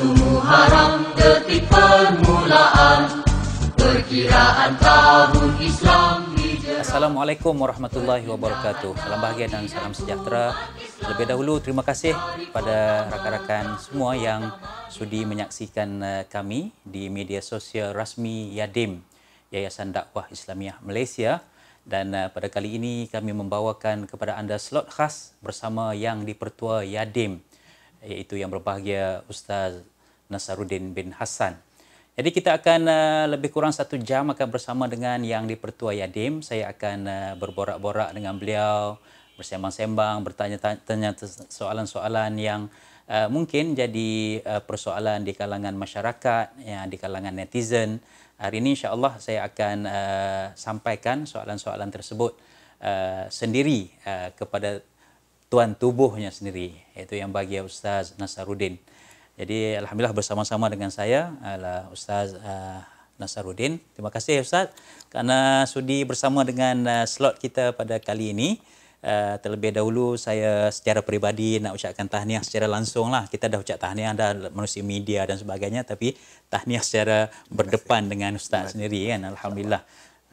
satu Muharram detik permulaan perkiraan tahun Islam Assalamualaikum warahmatullahi wabarakatuh Salam bahagia dan salam sejahtera Lebih dahulu terima kasih kepada rakan-rakan semua yang sudi menyaksikan eh, kami di media sosial rasmi Yadim Yayasan Dakwah Islamiah Malaysia dan eh, pada kali ini kami membawakan kepada anda slot khas bersama yang dipertua Yadim iaitu yang berbahagia Ustaz Nasaruddin bin Hassan. Jadi kita akan uh, lebih kurang satu jam akan bersama dengan Yang Dipertua Yadim. Saya akan uh, berborak-borak dengan beliau, bersembang-sembang, bertanya-tanya soalan-soalan yang uh, mungkin jadi uh, persoalan di kalangan masyarakat, ya, di kalangan netizen. Hari ini insyaAllah saya akan uh, sampaikan soalan-soalan tersebut uh, sendiri uh, kepada tuan tubuhnya sendiri itu yang bagi Ustaz Nasaruddin. Jadi alhamdulillah bersama-sama dengan saya adalah Ustaz uh, Nasaruddin. Terima kasih Ustaz kerana sudi bersama dengan uh, slot kita pada kali ini. Uh, terlebih dahulu saya secara peribadi nak ucapkan tahniah secara langsung lah kita dah ucap tahniah dah manusia media dan sebagainya tapi tahniah secara berdepan dengan ustaz sendiri kan alhamdulillah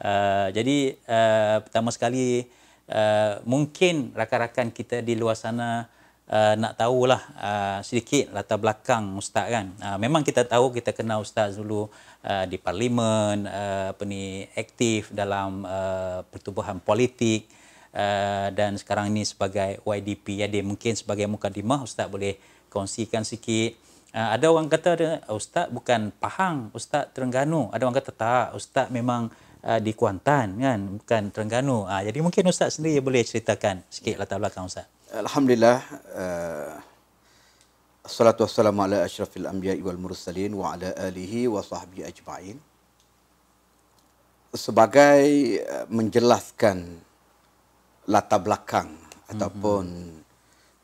uh, jadi uh, pertama sekali uh, mungkin rakan-rakan kita di luar sana uh, nak tahulah uh, sedikit latar belakang ustaz kan. Uh, memang kita tahu kita kenal ustaz dulu uh, di parlimen uh, apa ni aktif dalam uh, pertubuhan politik uh, dan sekarang ni sebagai YDP ya dia mungkin sebagai mukadimah ustaz boleh kongsikan sikit Uh, ada orang kata ada ustaz bukan Pahang, ustaz Terengganu. Ada orang kata tak, ustaz memang uh, di Kuantan kan bukan Terengganu. Uh, jadi mungkin ustaz sendiri boleh ceritakan sikit latar belakang ustaz. Alhamdulillah uh, Assalatu wassalamu ala asyrafil anbiya wal mursalin wa ala alihi wa sahbihi ajma'in. Sebagai uh, menjelaskan latar belakang mm-hmm. ataupun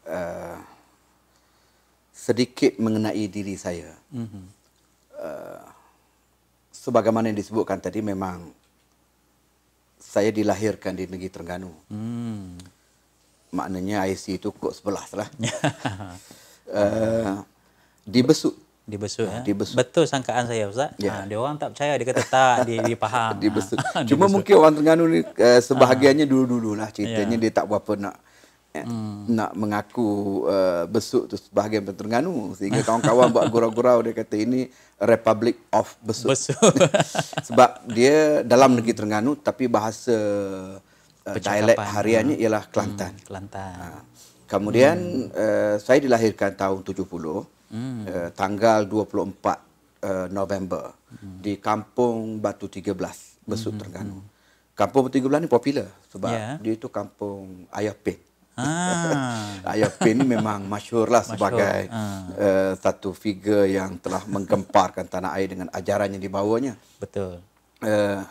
uh, sedikit mengenai diri saya. Mm-hmm. Uh, sebagaimana yang disebutkan tadi memang saya dilahirkan di negeri Terengganu. Hmm. Maknanya IC itu kok sebelah lah. uh, dibesuk. Dibesuk, ya? dibesuk. Betul sangkaan saya Ustaz. Ya. Ha, dia orang tak percaya. Dia kata tak, dia, dia faham. dibesuk. Ah, Cuma dibesuk. mungkin orang Terengganu ni uh, sebahagiannya dulu dulu lah Ceritanya ya. dia tak berapa nak hmm. nak mengaku uh, besuk tu sebahagian Terengganu sehingga kawan-kawan buat gurau-gurau dia kata ini Republic of Besut besuk. Sebab dia dalam negeri Terengganu tapi bahasa uh, dialek hariannya hmm. ialah Kelantan. Hmm, Kelantan. Ha. Kemudian hmm. uh, saya dilahirkan tahun 70 hmm. uh, tanggal 24 uh, November hmm. di Kampung Batu 13 Besuk hmm. hmm Terengganu. Hmm. Kampung Batu 13 ni popular sebab yeah. dia itu kampung ayah Pet. Hmm. Ah. Ayah Pin memang masyurlah sebagai ah. uh, satu figure yang telah menggemparkan tanah air dengan ajaran yang dibawanya. Betul. Uh,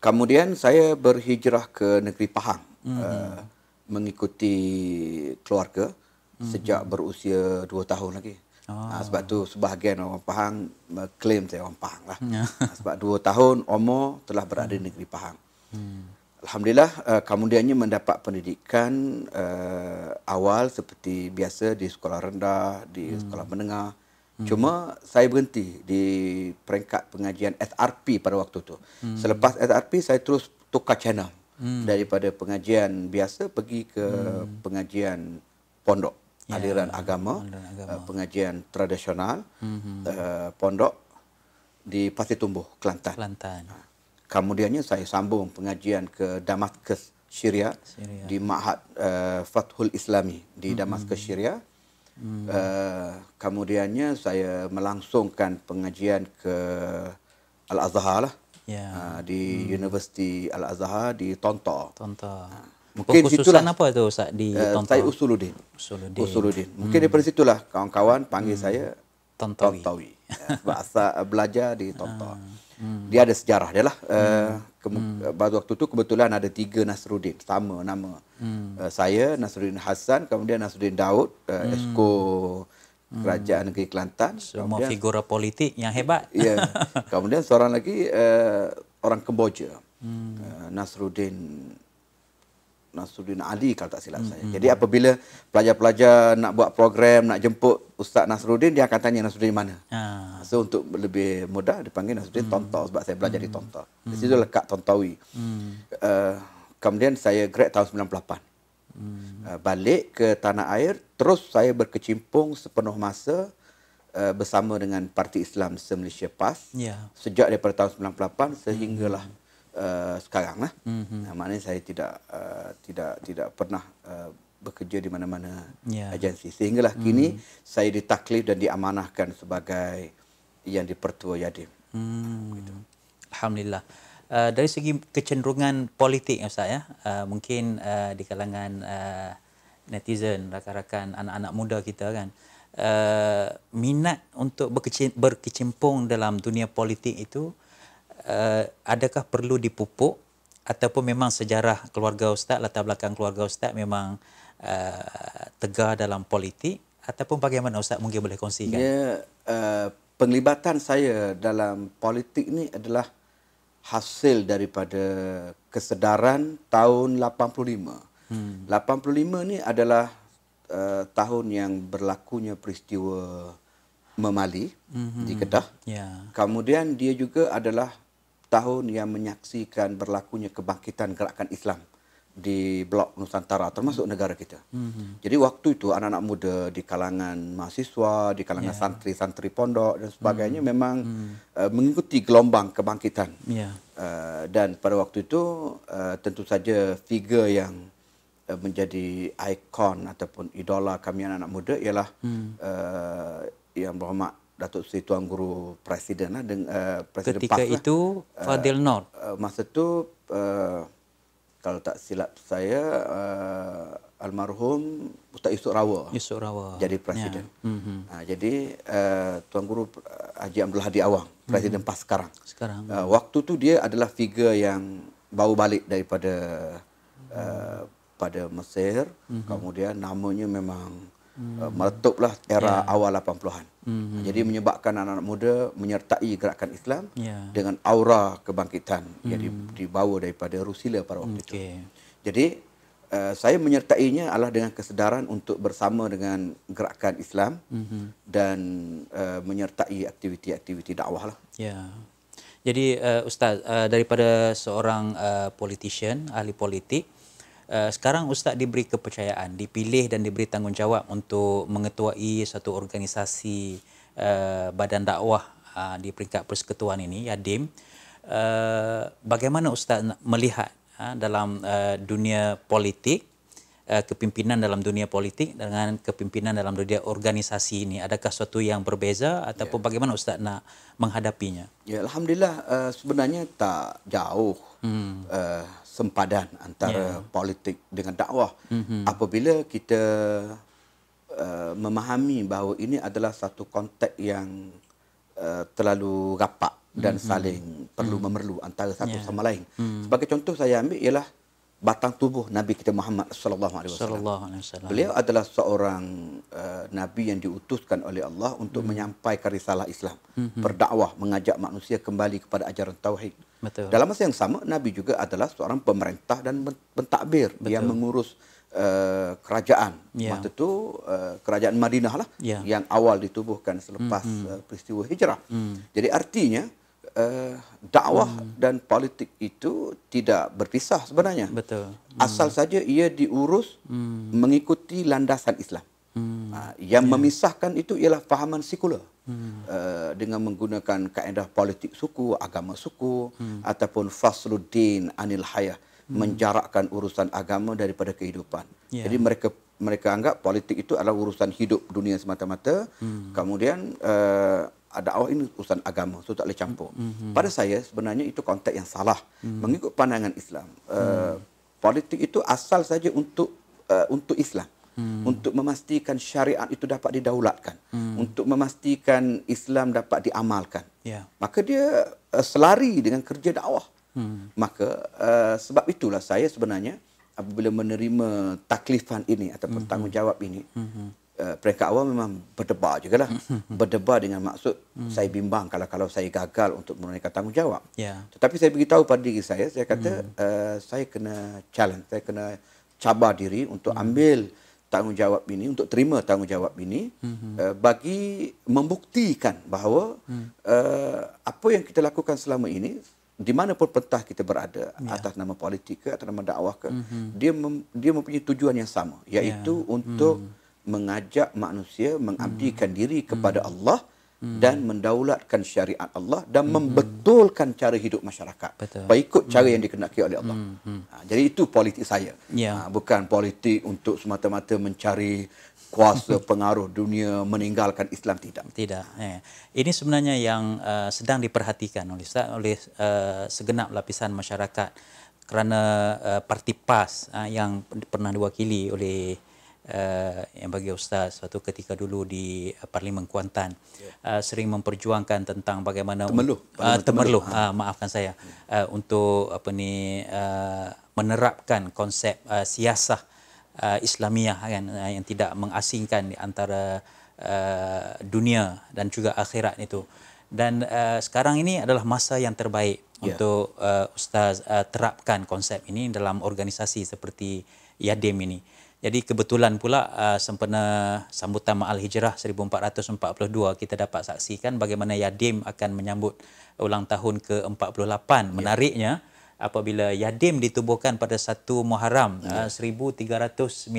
kemudian saya berhijrah ke negeri Pahang. Mm-hmm. Uh, mengikuti keluarga mm-hmm. sejak berusia dua tahun lagi. Oh. Uh, sebab tu sebahagian orang Pahang uh, claim saya orang Pahang lah. sebab dua tahun umur telah berada di negeri Pahang. Mm. Alhamdulillah uh, kemudiannya mendapat pendidikan uh, awal seperti biasa di sekolah rendah, di hmm. sekolah menengah. Hmm. Cuma saya berhenti di peringkat pengajian SRP pada waktu itu. Hmm. Selepas SRP saya terus tukar channel hmm. daripada pengajian biasa pergi ke hmm. pengajian pondok, ya, aliran agama, uh, agama. Uh, pengajian tradisional hmm, hmm. uh, pondok di Pasir Tumbuh, Kelantan. Kelantan. Uh kemudiannya saya sambung pengajian ke Damaskus, Syria, Syria. di Ma'had uh, Fathul Islami di hmm. Damascus Syria. Hmm. Uh, kemudiannya saya melangsungkan pengajian ke Al Azhar lah. Yeah. Ya. Uh, di hmm. Universiti Al Azhar di Tonto. Tonto. Uh, mungkin Khususan apa tu Ustaz di eh, Tonto? Uh, saya Usuluddin. Usuluddin. Usuluddin. Mm. Mungkin hmm. dari situlah kawan-kawan panggil hmm. saya Tontowi. Tontowi. Bahasa belajar di Tonto. Uh. Hmm. Dia ada sejarah dia lah. Hmm. Uh, eh, ke- hmm. Eh, waktu tu kebetulan ada tiga Nasruddin. Sama nama. Hmm. Uh, saya, Nasruddin Hassan, kemudian Nasruddin Daud, uh, hmm. Esko hmm. Kerajaan Negeri Kelantan. Semua kemudian, figura politik yang hebat. Yeah. Kemudian seorang lagi, uh, orang Kemboja. Hmm. Uh, Nasruddin... Nasruddin Ali kalau tak silap hmm. saya. Hmm, Jadi hmm. apabila pelajar-pelajar nak buat program, nak jemput Ustaz Nasruddin, dia akan tanya Nasruddin mana. Ah. So untuk lebih mudah, dia panggil Nasruddin hmm. Tontor sebab saya belajar hmm. di Tontor. Di hmm. situ lekat lah Tontowi. Hmm. Uh, kemudian saya grad tahun 98. Hmm. Uh, balik ke tanah air, terus saya berkecimpung sepenuh masa uh, bersama dengan Parti Islam Se-Malaysia PAS. Yeah. Sejak daripada tahun 98 sehinggalah hmm. Eh, sekarang lah. Mm-hmm. maknanya saya tidak uh, tidak tidak pernah uh, bekerja di mana-mana yeah. agensi. Sehinggalah mm-hmm. kini mhm. saya ditaklif dan diamanahkan sebagai yang dipertua Yadim. Mm-hmm. Alhamdulillah. Uh, dari segi kecenderungan politik Ustaz ya, uh, mungkin uh, di kalangan uh, netizen, rakan-rakan anak-anak muda kita kan, uh, minat untuk berkecimpung dalam dunia politik itu uh, adakah perlu dipupuk ataupun memang sejarah keluarga ustaz latar belakang keluarga ustaz memang uh, tegar dalam politik ataupun bagaimana ustaz mungkin boleh kongsikan ya uh, penglibatan saya dalam politik ini adalah hasil daripada kesedaran tahun 85 hmm. 85 ni adalah Uh, tahun yang berlakunya peristiwa memali mm-hmm. di Kedah. Yeah. Kemudian dia juga adalah tahun yang menyaksikan berlakunya kebangkitan gerakan Islam di blok Nusantara termasuk hmm. negara kita. hmm Jadi waktu itu anak-anak muda di kalangan mahasiswa, di kalangan yeah. santri-santri pondok dan sebagainya hmm memang hmm Uh, mengikuti gelombang kebangkitan. Yeah. Ya. Uh, dan pada waktu itu uh, tentu saja figure yang uh, menjadi ikon ataupun idola kami anak-anak muda ialah mm. uh, yang berhormat Datuk Seri Tuan Guru Presiden lah dengan uh, eh, Presiden Ketika PAS. Ketika lah. itu lah. Fadil Nor. Uh, eh, masa tu uh, kalau tak silap saya uh, almarhum Ustaz Yusuf Rawa. Yusuf Rawa. Jadi presiden. Ya. Mm-hmm. Uh, jadi uh, Tuan Guru Haji Abdul Hadi Awang mhm. presiden mm-hmm. PAS sekarang. Sekarang. Uh, waktu tu dia adalah figure yang baru balik daripada uh, pada Mesir. Mm-hmm. Kemudian namanya memang hmm. Eh, meletuplah era yeah. awal 80-an. Hmm. Jadi menyebabkan anak-anak muda menyertai gerakan Islam yeah. dengan aura kebangkitan hmm. yang dibawa daripada Rusila pada waktu okay. itu. Jadi Uh, saya menyertainya adalah dengan kesedaran untuk bersama dengan gerakan Islam mm-hmm. dan uh, menyertai aktiviti-aktiviti dakwah lah. Ya. Jadi uh, Ustaz uh, daripada seorang uh, politician ahli politik uh, Eh, sekarang ustaz diberi kepercayaan dipilih dan diberi tanggungjawab untuk mengetuai satu organisasi uh, badan dakwah uh, di peringkat persekutuan ini Yadim uh, bagaimana ustaz melihat uh, dalam uh, dunia politik kepimpinan dalam dunia politik dengan kepimpinan dalam dunia organisasi ini adakah sesuatu yang berbeza ataupun ya. bagaimana ustaz nak menghadapinya ya alhamdulillah uh, sebenarnya tak jauh hmm. uh, sempadan antara yeah. politik dengan dakwah mm-hmm. apabila kita uh, memahami bahawa ini adalah satu konteks yang uh, terlalu rapat dan mm-hmm. saling perlu mm-hmm. memerlu antara satu yeah. sama lain mm. sebagai contoh saya ambil ialah batang tubuh Nabi kita Muhammad sallallahu alaihi wasallam. Beliau adalah seorang uh, nabi yang diutuskan oleh Allah untuk hmm. menyampaikan risalah Islam, hmm. berdakwah, mengajak manusia kembali kepada ajaran tauhid. Betul. Dalam masa yang sama Nabi juga adalah seorang pemerintah dan pentadbir yang mengurus Uh, kerajaan yeah. waktu itu uh, kerajaan Madinah lah yeah. yang awal ditubuhkan selepas mm-hmm. uh, peristiwa hijrah. Mm. Jadi artinya uh, dakwah hmm. dan politik itu tidak berpisah sebenarnya. Betul. Hmm. Asal saja ia diurus hmm. mengikuti landasan Islam. Hmm. Uh, yang yeah. memisahkan itu ialah fahaman sekular. Uh, dengan menggunakan kaedah politik suku, agama suku hmm. ataupun fasluddin anil hayah hmm. menjarakkan urusan agama daripada kehidupan. Yeah. Jadi mereka mereka anggap politik itu adalah urusan hidup dunia semata-mata. Hmm. Kemudian eh, ada ah, awal ini urusan agama so tak boleh campur mm-hmm. mm-hmm. pada saya sebenarnya itu konteks yang salah mm-hmm. mengikut pandangan Islam eh, mm-hmm. politik itu asal saja untuk uh, untuk Islam mm-hmm. untuk memastikan syariat itu dapat didaulatkan mm-hmm. untuk memastikan Islam dapat diamalkan yeah. maka dia uh, selari dengan kerja dakwah mm-hmm. maka uh, sebab itulah saya sebenarnya apabila menerima taklifan ini ataupun mm-hmm. tanggungjawab ini mm-hmm. Eh, peringkat awal memang berdebar juga lah. Berdebar dengan maksud hmm. saya bimbang kalau kalau saya gagal untuk menunaikan tanggungjawab. Yeah. Tetapi saya beritahu pada diri saya, saya kata hmm. uh, saya kena challenge, saya kena cabar diri untuk hmm. ambil tanggungjawab ini, untuk terima tanggungjawab ini hmm. uh, bagi membuktikan bahawa hmm. uh, apa yang kita lakukan selama ini di mana pun pentah kita berada yeah. atas nama politik ke atau nama dakwah ke mm-hmm. dia mem, dia mempunyai tujuan yang sama iaitu yeah. untuk mm mengajak manusia mengabdikan hmm. diri kepada hmm. Allah hmm. dan mendaulatkan syariat Allah dan hmm. membetulkan cara hidup masyarakat mengikut cara hmm. yang dikenaki oleh Allah. Hmm. hmm. Ha, jadi itu politik saya. Yeah. Ha, bukan politik untuk semata-mata mencari kuasa pengaruh dunia meninggalkan Islam tidak. Tidak. Eh. Ini sebenarnya yang uh, sedang diperhatikan oleh oleh uh, segenap lapisan masyarakat kerana uh, parti PAS uh, yang pernah diwakili oleh Eh, yang bagi ustaz suatu ketika dulu di eh, Parlimen Kuantan yeah. Ya. uh, sering memperjuangkan tentang bagaimana temerlu. Eh, uh, Temerloh ha. uh, maafkan saya yeah. Ya. uh, untuk apa ni uh, menerapkan konsep uh, siasah uh, Islamiah kan uh, yang tidak mengasingkan di antara uh, dunia dan juga akhirat itu dan uh, sekarang ini adalah masa yang terbaik yeah. untuk uh, ustaz uh, terapkan konsep ini dalam organisasi seperti Yadim ini jadi kebetulan pula uh, sempena sambutan Ma'al Hijrah 1442 kita dapat saksikan bagaimana Yadim akan menyambut ulang tahun ke-48. Ya. Menariknya apabila Yadim ditubuhkan pada satu Muharram yeah. uh, 1394.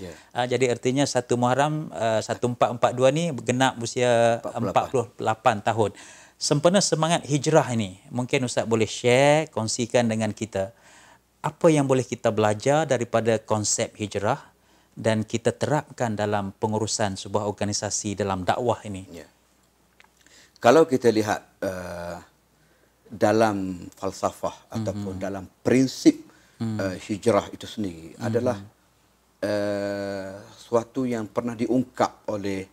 Ya. Uh, jadi artinya satu Muharram uh, 1442 ni genap usia 48. 48 tahun. Sempena semangat hijrah ini mungkin ustaz boleh share kongsikan dengan kita apa yang boleh kita belajar daripada konsep hijrah dan kita terapkan dalam pengurusan sebuah organisasi dalam dakwah ini? Ya. Kalau kita lihat uh, dalam falsafah mm-hmm. ataupun dalam prinsip mm. uh, hijrah itu sendiri mm-hmm. adalah uh, suatu yang pernah diungkap oleh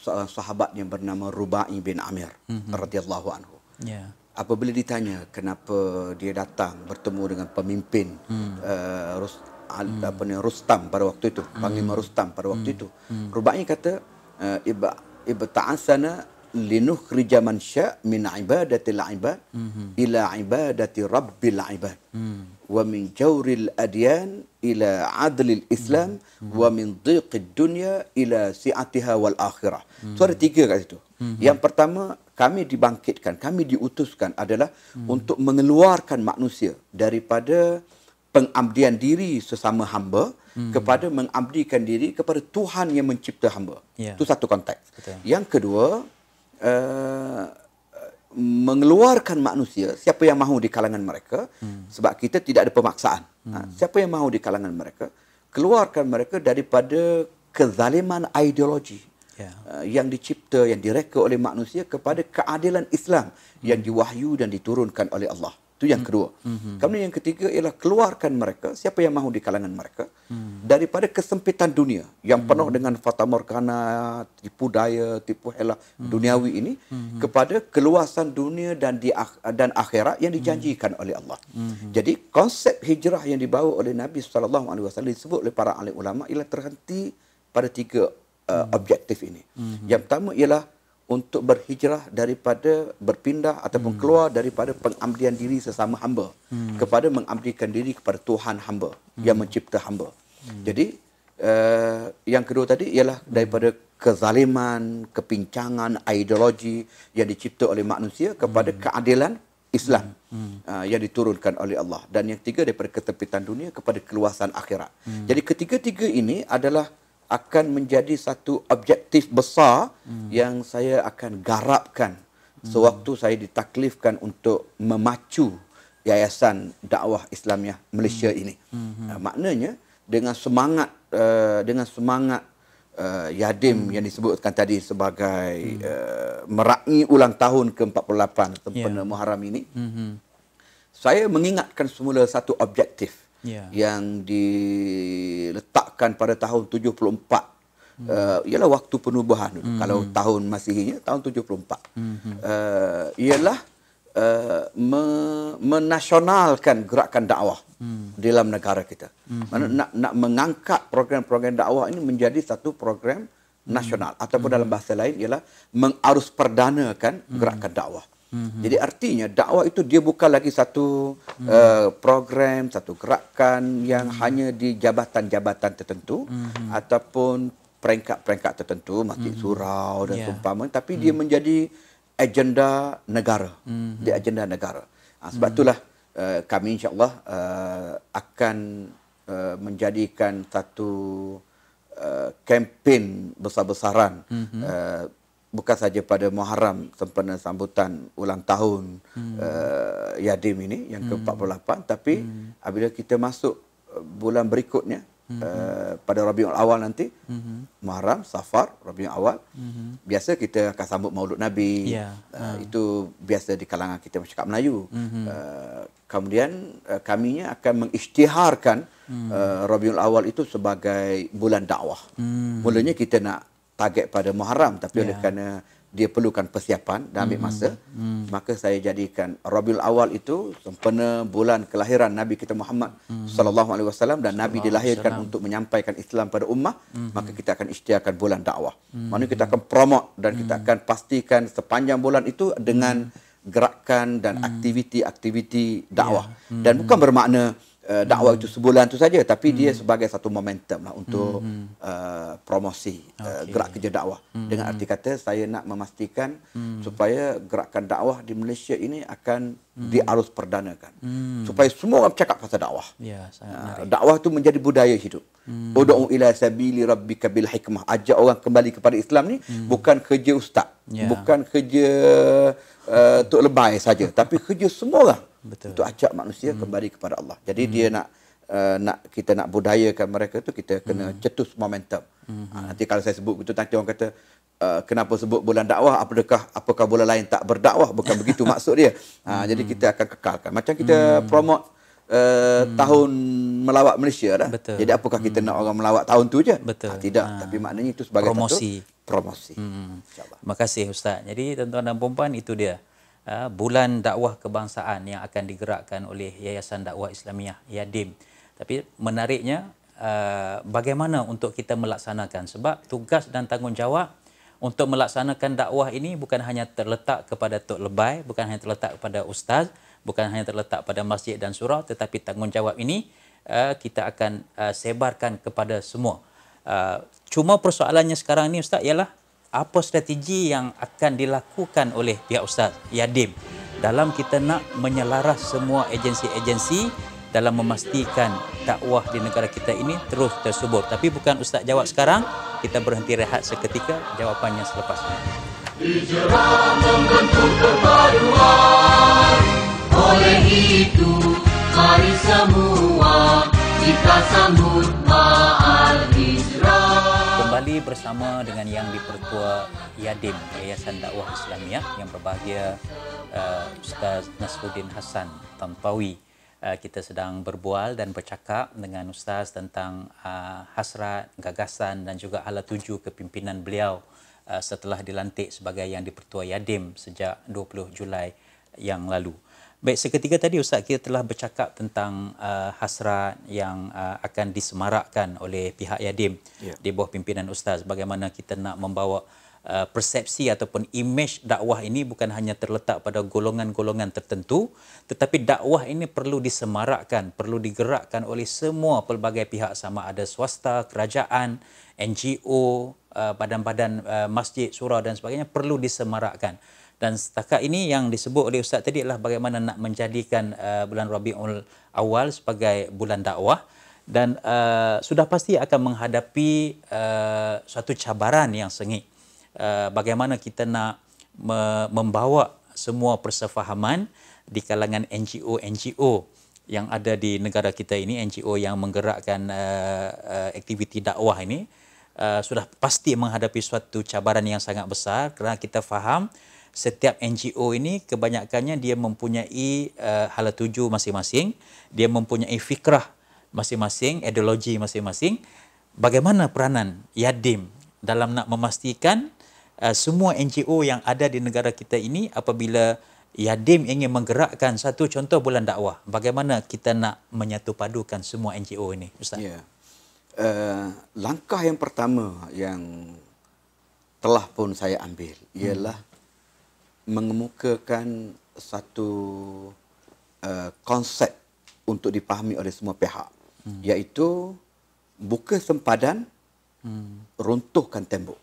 seorang sahabat yang bernama Ruba'i bin Amir mm-hmm. radhiyallahu anhu. Yeah apabila ditanya kenapa dia datang bertemu dengan pemimpin hmm. uh, apa ni Rustam pada waktu itu hmm. panglima Rustam pada waktu hmm. itu hmm. rubaknya kata eh, iba iba ta'asana linuh kerjaman sya min ibadatil ibad hmm. ila ibadati rabbil ibad hmm. wa min jawril adyan ila adlil islam wa min dhiqid dunya ila si'atiha wal akhirah hmm. so ada tiga kat situ hmm. yang pertama kami dibangkitkan, kami diutuskan adalah hmm. untuk mengeluarkan manusia daripada pengabdian diri sesama hamba hmm. kepada mengabdikan diri kepada Tuhan yang mencipta hamba. Ya. Itu satu konteks. Betul. Yang kedua, uh, mengeluarkan manusia, siapa yang mahu di kalangan mereka, hmm. sebab kita tidak ada pemaksaan. Ha, hmm. Ha, siapa yang mahu di kalangan mereka, keluarkan mereka daripada kezaliman ideologi yeah. Ya. yang dicipta yang direka oleh manusia kepada keadilan Islam mm-hmm. yang diwahyu dan diturunkan oleh Allah. Itu yang hmm. kedua. Mm-hmm. Kemudian yang ketiga ialah keluarkan mereka siapa yang mahu di kalangan mereka mm-hmm. daripada kesempitan dunia yang mm-hmm. penuh hmm. dengan fata morgana, tipu daya, tipu helah mm-hmm. duniawi ini mm-hmm. kepada keluasan dunia dan di dan akhirat yang dijanjikan mm-hmm. oleh Allah. Mm-hmm. Jadi konsep hijrah yang dibawa oleh Nabi sallallahu alaihi wasallam disebut oleh para alim ulama ialah terhenti pada tiga uh, objektif ini. Mm-hmm. Yang pertama ialah untuk berhijrah daripada berpindah ataupun mm-hmm. keluar daripada pengabdian diri sesama hamba mm-hmm. kepada mengabdikan diri kepada Tuhan hamba mm-hmm. yang mencipta hamba. Mm-hmm. Jadi uh, yang kedua tadi ialah mhm. daripada kezaliman, kepincangan ideologi yang dicipta oleh manusia kepada mm-hmm. keadilan Islam hmm. uh, yang diturunkan oleh Allah dan yang tiga daripada ketepitan dunia kepada keluasan akhirat. Hmm. Jadi ketiga-tiga ini adalah akan menjadi satu objektif besar hmm. yang saya akan garapkan sewaktu hmm. saya ditaklifkan untuk memacu yayasan dakwah Islamiah Malaysia hmm. ini. Hmm. Uh, maknanya dengan semangat uh, dengan semangat uh, Yadim hmm. yang disebutkan tadi sebagai hmm. uh, meraih ulang tahun ke-48 tempena ya. yeah. Muharram ini. Hmm. Saya mengingatkan semula satu objektif hmm yeah. yang diletakkan pada tahun 74 Uh, hmm. eh, ialah waktu penubuhan mm-hmm. kalau tahun masihinya tahun 74 mm-hmm. uh, ialah uh, me- menasionalkan gerakan dakwah mm-hmm. dalam negara kita mm-hmm. nak nak mengangkat program-program dakwah ini menjadi satu program mm-hmm. nasional ataupun mm-hmm. dalam bahasa lain ialah mengarus perdanakan hmm. gerakan dakwah mm hmm Jadi artinya dakwah itu dia bukan lagi satu mm-hmm. uh, program, satu gerakan yang mm-hmm. hanya di jabatan-jabatan tertentu mm-hmm. ataupun peringkat-peringkat tertentu, masjid mm-hmm. surau dan ya. seumpama, yeah. tapi mm-hmm. dia mhm. menjadi agenda negara. Mm-hmm. Dia agenda negara. Ha, sebab mm-hmm. itulah uh, kami insya-Allah uh, akan uh, menjadikan satu uh, besar-besaran mm-hmm. uh, bukan saja pada Muharram sempena sambutan ulang tahun hmm. uh, Yadim ini yang hmm. ke-48 hmm. tapi hmm. apabila kita masuk eh, bulan berikutnya Uh, pada Rabiul Awal nanti mm-hmm. Muharram Safar Rabiul Awal mm-hmm. biasa kita akan sambut Maulud Nabi yeah. Ya, uh, ha. uh. itu biasa di kalangan kita masyarakat Melayu mm-hmm. uh, kemudian uh, kaminya akan mengisytiharkan mm-hmm. uh, Rabiul Awal itu sebagai bulan dakwah mm-hmm. mulanya kita nak target pada Muharram tapi yeah. oleh ya. kerana dia perlukan persiapan dan ambil hmm, masa mm. Mm. maka saya jadikan Rabiul Awal itu sempena bulan kelahiran Nabi kita Muhammad mm. sallallahu alaihi wasallam dan Nabi dilahirkan untuk menyampaikan Islam pada ummah mm. maka kita akan isytiharkan bulan dakwah mm. maknanya kita akan promote dan mm. kita hmm. akan pastikan sepanjang bulan itu dengan hmm. gerakan dan aktiviti-aktiviti dakwah yeah. mm. dan bukan bermakna uh, dakwah hmm. itu sebulan tu saja tapi hmm. dia sebagai satu momentum lah untuk hmm. hmm. uh, promosi okay. uh, gerak kerja dakwah hmm. dengan hmm. arti kata saya nak memastikan hmm. supaya gerakan dakwah di Malaysia ini akan hmm. diarus perdanakan hmm. supaya semua orang cakap pasal dakwah ya uh, dakwah tu menjadi budaya hidup hmm. udu hmm. ila sabili rabbi bil hikmah ajak orang kembali kepada Islam ni hmm. bukan kerja ustaz yeah. bukan kerja oh. uh, tok lebay saja tapi kerja semua orang Betul. untuk ajak manusia hmm. kembali kepada Allah. Jadi hmm. dia nak uh, nak kita nak budayakan mereka tu kita kena hmm. cetus momentum. Hmm. Ha, nanti kalau saya sebut begitu nanti orang kata uh, kenapa sebut bulan dakwah? Apakah apakah bulan lain tak berdakwah? Bukan begitu maksud dia. Ha, hmm. jadi kita akan kekalkan. Macam kita hmm. promote Uh, hmm. tahun melawat Malaysia dah. Betul. Jadi apakah kita hmm. nak orang melawat tahun tu je? Ha, tidak, ha. tapi maknanya itu sebagai promosi. Satu promosi. Hmm. Terima kasih ustaz. Jadi tuan-tuan dan puan itu dia. Ah, bulan dakwah kebangsaan yang akan digerakkan oleh Yayasan Dakwah Islamiah Yadim. Tapi menariknya uh, bagaimana untuk kita melaksanakan sebab tugas dan tanggungjawab untuk melaksanakan dakwah ini bukan hanya terletak kepada Tok Lebai, bukan hanya terletak kepada ustaz, bukan hanya terletak pada masjid dan surau tetapi tanggungjawab ini uh, kita akan uh, sebarkan kepada semua. Uh, cuma persoalannya sekarang ini ustaz ialah apa strategi yang akan dilakukan oleh pihak Ustaz Yadim dalam kita nak menyelaras semua agensi-agensi dalam memastikan dakwah di negara kita ini terus tersubur. Tapi bukan Ustaz jawab sekarang, kita berhenti rehat seketika jawapannya selepas ini. Oleh itu mari semua kita sambut maal ini kembali bersama dengan yang dipertua Yadim Yayasan Dakwah Islamiah yang berbahagia uh, Ustaz Nasruddin Hasan Tantawi. Uh, kita sedang berbual dan bercakap dengan Ustaz tentang uh, hasrat, gagasan dan juga ala tuju kepimpinan beliau uh, setelah dilantik sebagai yang dipertua Yadim sejak 20 Julai yang lalu. Baik, seketika tadi Ustaz kita telah bercakap tentang uh, hasrat yang uh, akan disemarakkan oleh pihak Yadim yeah. di bawah pimpinan Ustaz. Bagaimana kita nak membawa uh, persepsi ataupun imej dakwah ini bukan hanya terletak pada golongan-golongan tertentu tetapi dakwah ini perlu disemarakkan, perlu digerakkan oleh semua pelbagai pihak sama ada swasta, kerajaan, NGO, uh, badan-badan uh, masjid, surau dan sebagainya perlu disemarakkan dan setakat ini yang disebut oleh ustaz tadi adalah bagaimana nak menjadikan uh, bulan Rabiul Awal sebagai bulan dakwah dan uh, sudah pasti akan menghadapi uh, suatu cabaran yang sengit uh, bagaimana kita nak me- membawa semua persefahaman di kalangan NGO NGO yang ada di negara kita ini NGO yang menggerakkan uh, uh, aktiviti dakwah ini uh, sudah pasti menghadapi suatu cabaran yang sangat besar kerana kita faham uh, setiap NGO ini kebanyakannya dia mempunyai uh, hala tuju masing-masing, dia mempunyai fikrah masing-masing, ideologi masing-masing. Bagaimana peranan Yadim dalam nak memastikan uh, semua NGO yang ada di negara kita ini apabila Yadim ingin menggerakkan satu contoh bulan dakwah, bagaimana kita nak menyatupadukan semua NGO ini, Ustaz? Yeah. Ya. Uh, langkah yang pertama yang telah pun saya ambil hmm. ialah mengemukakan satu uh, konsep untuk dipahami oleh semua pihak hmm. iaitu buka sempadan hmm. runtuhkan tembok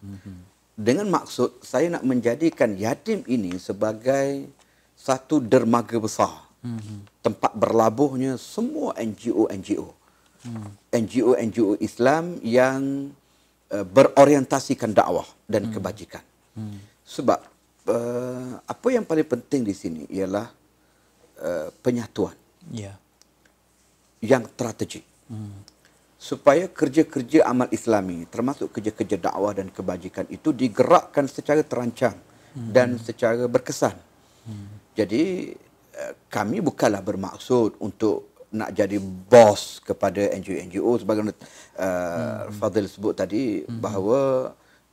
hmm. dengan maksud saya nak menjadikan yatim ini sebagai satu dermaga besar hmm. tempat berlabuhnya semua NGO NGO hmm. NGO NGO Islam yang uh, berorientasikan dakwah dan hmm. kebajikan hmm. sebab uh, apa yang paling penting di sini ialah uh, penyatuan yeah. yang strategik mm. supaya kerja-kerja amal Islami termasuk kerja-kerja dakwah dan kebajikan itu digerakkan secara terancang mm. dan secara berkesan. Mm. Jadi eh, kami bukanlah bermaksud untuk nak jadi bos kepada NGO-NGO sebagaimana uh, hmm Fadil sebut tadi hmm bahawa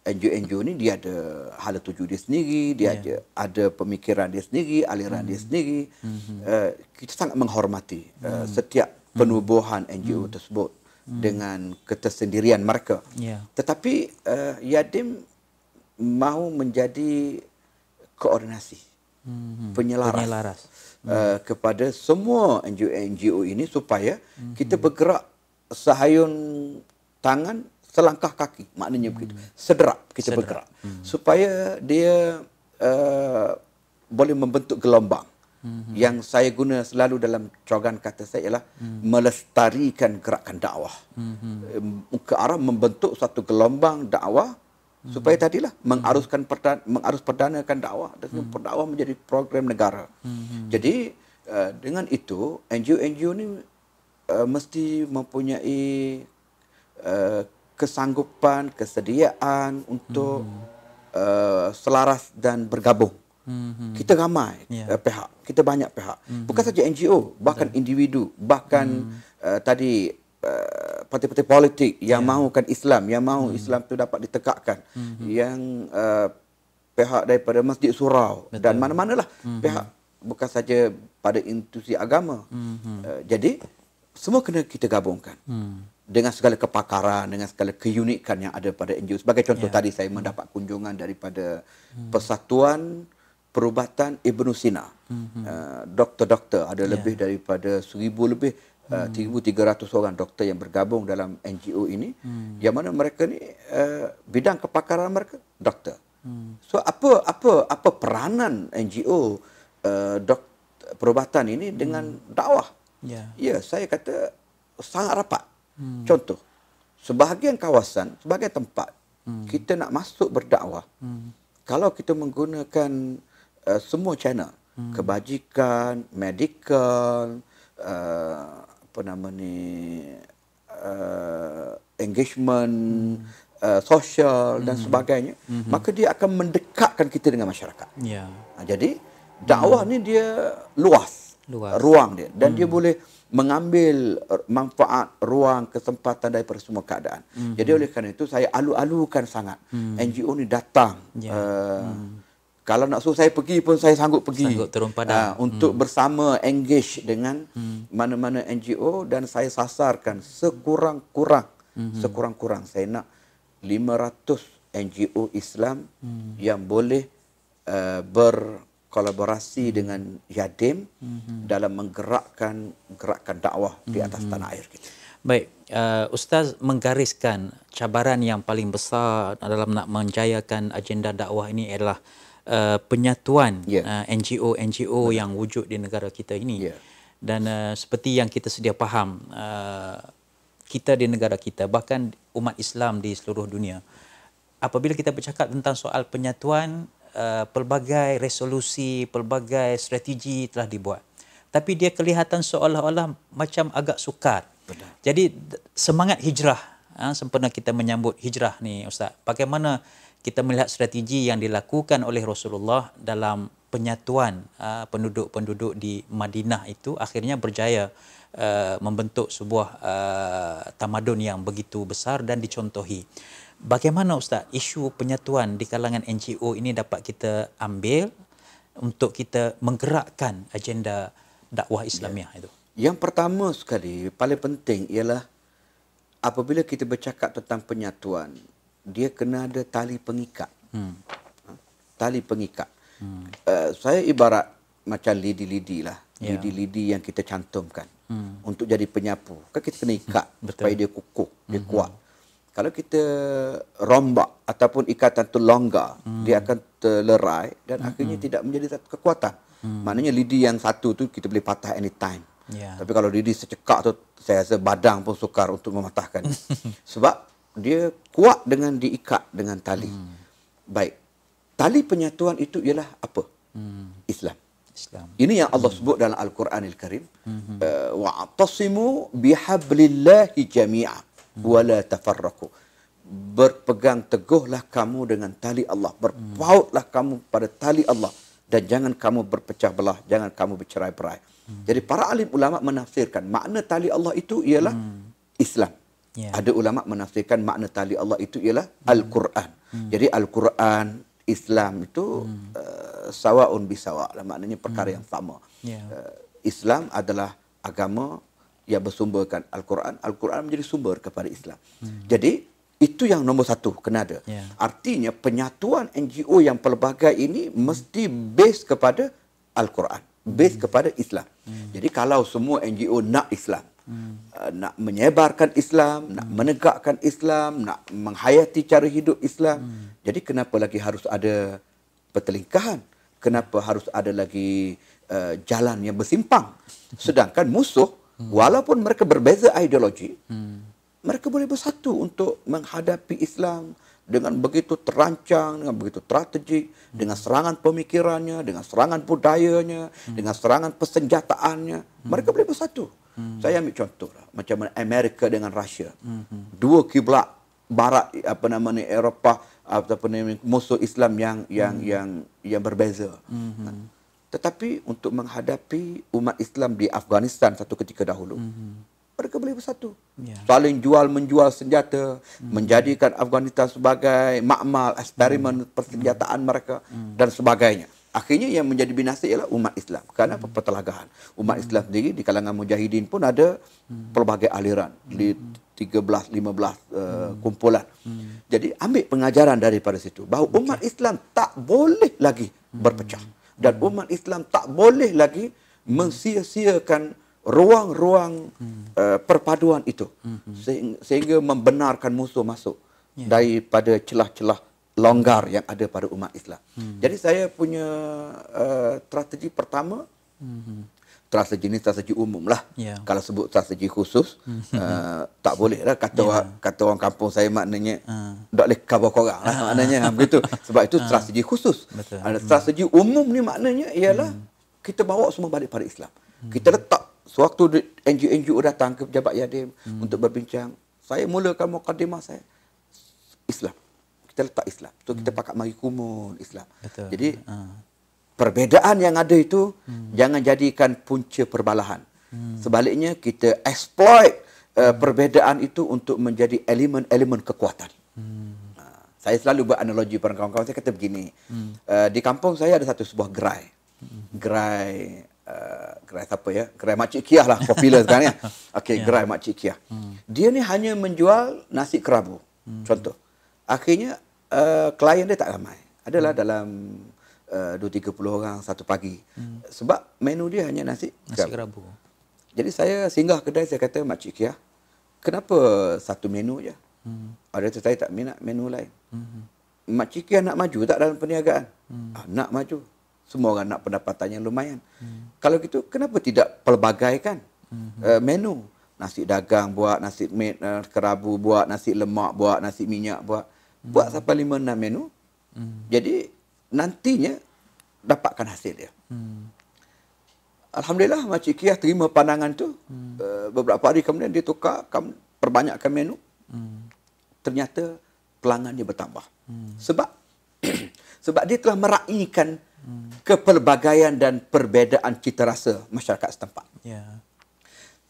NGO-NGO ni dia ada hala tuju dia sendiri, dia yeah. ada, ada pemikiran dia sendiri, aliran mm. dia hmm. sendiri. Mm-hmm. Uh, kita sangat menghormati uh, mm. setiap hmm. penubuhan mm. NGO tersebut mm. dengan ketersendirian mereka. Yeah. Tetapi uh, Yadim mahu menjadi koordinasi, mm-hmm. penyelaras, penyelaras. Mm. Uh, kepada semua NGO-NGO ini supaya mm-hmm. kita bergerak sahayun tangan selangkah kaki maknanya hmm. begitu sederap kita sederap. bergerak hmm. supaya dia uh, boleh membentuk gelombang hmm. yang saya guna selalu dalam corgan kata saya ialah hmm. melestarikan gerakan dakwah hmm. ke arah membentuk satu gelombang dakwah mhm. supaya tadilah hmm. mengaruskan perda mengarus perdanakan dakwah dan hmm. dakwah menjadi program negara. Hmm. Jadi uh, dengan itu NGO-NGO ni uh, mesti mempunyai uh, kesanggupan, kesediaan untuk hmm uh, selaras dan bergabung. hmm Kita ramai yeah. Ya. uh, pihak, kita banyak pihak. hmm Bukan saja NGO, bahkan Betul. individu, bahkan hmm uh, tadi uh, parti-parti politik yang yeah. mahukan Islam, yang mahu hmm Islam itu dapat ditegakkan, hmm yang uh, pihak daripada Masjid Surau Betul. dan mana-mana lah mm-hmm. pihak. Bukan saja pada institusi agama. hmm Uh, jadi, semua kena kita gabungkan. Mm dengan segala kepakaran, dengan segala keunikan yang ada pada NGO. Sebagai contoh yeah. tadi saya mendapat kunjungan daripada hmm. Persatuan Perubatan Ibnu Sina. Hmm. Uh, doktor-doktor ada yeah. lebih daripada seribu lebih eh, hmm. tiga ratus orang doktor yang bergabung dalam NGO ini. Hmm. Yang mana mereka ni uh, bidang kepakaran mereka doktor. Hmm. So apa apa apa peranan NGO uh, doktor, perubatan ini dengan hmm. dakwah? Ya. Yeah. yeah, saya kata sangat rapat. Hmm. Contoh, sebahagian kawasan, sebagai tempat hmm. kita nak masuk berdakwah. Hmm. Kalau kita menggunakan uh, semua channel, hmm. kebajikan, medical, uh, apa nama ni, uh, engagement, hmm. uh, sosial hmm. dan sebagainya, hmm. maka dia akan mendekatkan kita dengan masyarakat. Yeah. Ha, jadi dakwah hmm. ni dia luas, luas. ruang dia dan hmm. dia boleh mengambil manfaat ruang kesempatan dari semua keadaan. Mm-hmm. Jadi oleh kerana itu saya alu-alukan sangat mm. NGO ni datang. Yeah. Ya. Uh, mm. Kalau nak suruh saya pergi pun saya sanggup pergi. Sanggup turun padang. Uh, untuk mm. bersama engage dengan mm. mana-mana NGO dan saya sasarkan sekurang-kurang mm-hmm. sekurang-kurang saya nak 500 NGO Islam mm. yang boleh uh, ber kolaborasi dengan Yadim hmm. dalam menggerakkan gerakan dakwah di atas mhm. tanah air kita. Baik, uh, Ustaz menggariskan cabaran yang paling besar dalam nak menjayakan agenda dakwah ini adalah uh, penyatuan NGO-NGO ya. yeah. uh, yang wujud di negara kita ini. Yeah. Dan uh, seperti yang kita sedia faham, uh, kita di negara kita, bahkan umat Islam di seluruh dunia, apabila kita bercakap tentang soal penyatuan, Eh, pelbagai resolusi, pelbagai strategi telah dibuat. Tapi dia kelihatan seolah-olah macam agak sukar. Benar. Jadi semangat hijrah, ha, sempena kita menyambut hijrah ni Ustaz. Bagaimana kita melihat strategi yang dilakukan oleh Rasulullah dalam penyatuan ha, penduduk-penduduk di Madinah itu akhirnya berjaya uh, membentuk sebuah uh, tamadun yang begitu besar dan dicontohi. Bagaimana Ustaz isu penyatuan di kalangan NGO ini dapat kita ambil untuk kita menggerakkan agenda dakwah Islamiah ya. itu? Yang pertama sekali, paling penting ialah apabila kita bercakap tentang penyatuan, dia kena ada tali pengikat. Hmm. Ha, tali pengikat. Hmm. Uh, saya ibarat macam lidi-lidi lah. Ya. Lidi-lidi yang kita cantumkan hmm. untuk jadi penyapu. Kan kita kena ikat supaya dia kukuh, dia hmm, hmm. kuat kalau kita rombak ataupun ikatan tu longgar hmm. dia akan terlerai dan hmm. akhirnya hmm. tidak menjadi kekuatan hmm. maknanya lidi yang satu tu kita boleh patah anytime yeah. tapi kalau lidi secekak tu saya rasa badang pun sukar untuk mematahkan sebab dia kuat dengan diikat dengan tali hmm. baik tali penyatuan itu ialah apa hmm. Islam Islam. Ini yang Allah hmm. sebut dalam Al-Quranil Karim. hmm Uh, Wa'tasimu bihablillahi jami'ah wala tafarraku berpegang teguhlah kamu dengan tali Allah berpautlah kamu pada tali Allah dan jangan kamu berpecah belah jangan kamu bercerai-berai hmm. jadi para alim ulama menafsirkan makna tali Allah itu ialah hmm. Islam yeah. ada ulama menafsirkan makna tali Allah itu ialah hmm. al-Quran hmm. jadi al-Quran Islam itu hmm. uh, sawaun bisawa lah maknanya perkara hmm. yang sama yeah. Ya. uh, Islam adalah agama yang bersumberkan Al-Quran, Al-Quran menjadi sumber kepada Islam. Hmm. Jadi, itu yang nomor satu, kena ada. Yeah. Artinya, penyatuan NGO yang pelbagai ini mesti base kepada Al-Quran, base hmm. kepada Islam. Hmm. Jadi, kalau semua NGO nak Islam, hmm. uh, nak menyebarkan Islam, hmm. nak menegakkan Islam, nak menghayati cara hidup Islam, hmm. jadi kenapa lagi harus ada pertelingkahan? Kenapa harus ada lagi uh, jalan yang bersimpang? Sedangkan musuh, Hmm. Walaupun mereka berbeza ideologi, hmm. mereka boleh bersatu untuk menghadapi Islam dengan begitu terancang, dengan begitu strategik, hmm. dengan serangan pemikirannya, dengan serangan budayanya, hmm. dengan serangan persenjataannya. Hmm. Mereka boleh bersatu. Hmm. Saya ambil contoh lah, macam Amerika dengan Rusia. Hmm, hmm. Dua kiblat barat apa namanya Eropah ataupun musuh Islam yang yang hmm. yang, yang yang berbeza. Hmm. hmm tetapi untuk menghadapi umat Islam di Afghanistan satu ketika dahulu. Mm-hmm. Mereka boleh bersatu. Yeah. Saling jual menjual senjata, mm-hmm. menjadikan Afghanistan sebagai makmal eksperimen mm-hmm. persenjataan mm-hmm. mereka mm-hmm. dan sebagainya. Akhirnya yang menjadi binasa ialah umat Islam kerana mm-hmm. pertelagahan. Umat mhm. Islam mm-hmm. sendiri di kalangan mujahidin pun ada mm-hmm. pelbagai aliran mhm. di 13 15 uh, mm-hmm. kumpulan. Mm-hmm. Jadi ambil pengajaran daripada situ bahawa umat okay. Islam tak boleh lagi mm-hmm. berpecah dan umat Islam tak boleh lagi hmm. mensia-siakan ruang-ruang uh, perpaduan itu hmm. sehingga, membenarkan musuh masuk ya. daripada celah-celah longgar yang ada pada umat Islam. Hmm. Jadi saya punya uh, strategi pertama hmm strategi ni strategi umum lah. Yeah. Kalau sebut strategi khusus, uh, tak boleh lah. Kata, yeah. kata orang kampung saya maknanya, uh. tak boleh cover korang lah ah. maknanya. Ha, begitu. Sebab itu ah. strategi khusus. Betul. Uh, strategi hmm. umum ni maknanya ialah hmm. kita bawa semua balik pada Islam. Hmm. Kita letak sewaktu NGO-NGO datang ke pejabat Yadim hmm. untuk berbincang. Saya mulakan mukadimah saya. Islam. Kita letak Islam. Tu so, hmm. kita pakat mari kumun Islam. Betul. Jadi, uh. Perbezaan yang ada itu hmm. jangan jadikan punca perbalahan. Hmm. Sebaliknya kita exploit uh, perbedaan itu untuk menjadi elemen-elemen kekuatan. Hmm. Uh, saya selalu buat analogi pada kawan-kawan saya kata begini. Hmm. Uh, di kampung saya ada satu sebuah gerai. Gerai Uh, gerai apa ya gerai makcik kiah lah popular sekarang ya okey yeah. gerai makcik kiah hmm. dia ni hanya menjual nasi kerabu hmm. contoh akhirnya uh, klien dia tak ramai adalah hmm. dalam Eh, uh, 2-30 orang satu pagi. Hmm. Sebab menu dia hanya nasi. Nasi kerabu. kerabu. Jadi saya singgah kedai, saya kata, Makcik ya. kenapa satu menu je? Hmm. Ada saya tak minat menu lain. Hmm. Makcik Kia nak maju tak dalam perniagaan? Hmm. Ah, nak maju. Semua orang nak pendapatan yang lumayan. Hmm. Kalau gitu, kenapa tidak pelbagaikan hmm. uh, menu? Nasi dagang buat, nasi mit, uh, kerabu buat, nasi lemak buat, nasi minyak buat. Hmm. Buat sampai lima, enam menu. Hmm. Jadi nantinya dapatkan hasil dia. Hmm. Alhamdulillah Makcik Kiah terima pandangan tu. Hmm. Eh, beberapa hari kemudian dia tukar, kam, perbanyakkan menu. Hmm. Ternyata pelanggannya bertambah. Hmm. Sebab sebab dia telah meraihkan hmm. kepelbagaian dan perbezaan cita rasa masyarakat setempat. Yeah.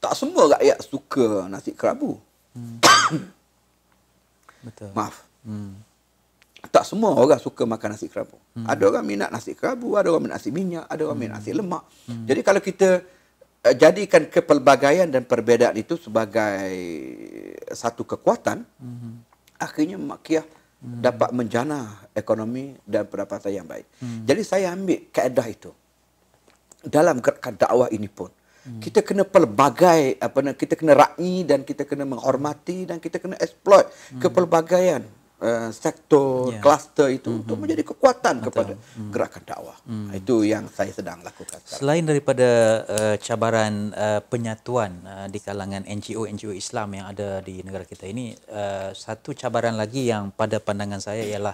Tak semua rakyat suka nasi kerabu. Hmm. Betul. Maaf. Hmm tak semua orang suka makan nasi kerabu. Hmm. Ada orang minat nasi kerabu, ada orang minat nasi minyak, ada orang hmm. minat nasi lemak. Hmm. Jadi kalau kita uh, jadikan kepelbagaian dan perbezaan itu sebagai satu kekuatan, hmm. akhirnya makiah hmm. dapat menjana ekonomi dan pendapatan yang baik. Hmm. Jadi saya ambil keadaan itu dalam gerakan dakwah ini pun. Hmm. Kita kena pelbagai apa nak? kita kena rakni dan kita kena menghormati dan kita kena exploit hmm. kepelbagaian Eh, sektor yeah. kluster itu mm-hmm. untuk hmm. menjadi kekuatan Betul. kepada mm. gerakan dakwah. Mm. Itu yang saya sedang lakukan. Selain daripada uh, cabaran uh, penyatuan uh, di kalangan NGO-NGO Islam yang ada di negara kita ini, uh, satu cabaran lagi yang pada pandangan saya ialah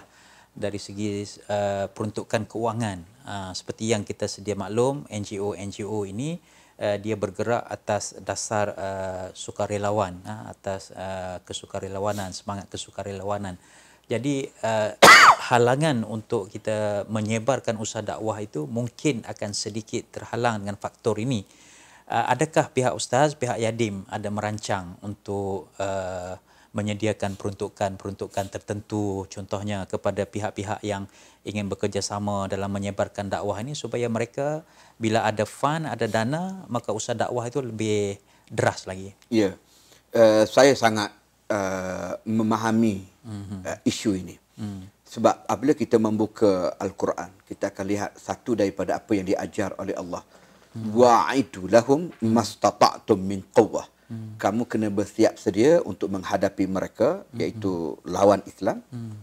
dari segi uh, peruntukan keuangan Uh, ah, seperti yang kita sedia maklum, NGO-NGO ini dia bergerak atas dasar uh, sukarelawan uh, atas uh, kesukarelawanan semangat kesukarelawanan jadi uh, halangan untuk kita menyebarkan usaha dakwah itu mungkin akan sedikit terhalang dengan faktor ini. Uh, adakah pihak ustaz, pihak yadim ada merancang untuk uh, menyediakan peruntukan-peruntukan tertentu contohnya kepada pihak-pihak yang ingin bekerjasama dalam menyebarkan dakwah ini supaya mereka bila ada fan, ada dana, maka usaha dakwah itu lebih deras lagi. Ya. Yeah. Uh, saya sangat uh, memahami mm-hmm. uh, isu ini. Mm. Sebab apabila kita membuka Al-Quran, kita akan lihat satu daripada apa yang diajar oleh Allah. Mm. Wa'idu lahum mastata'tum min quwwah. Mm. Kamu kena bersiap sedia untuk menghadapi mereka hmm. iaitu mm-hmm. lawan Islam mm.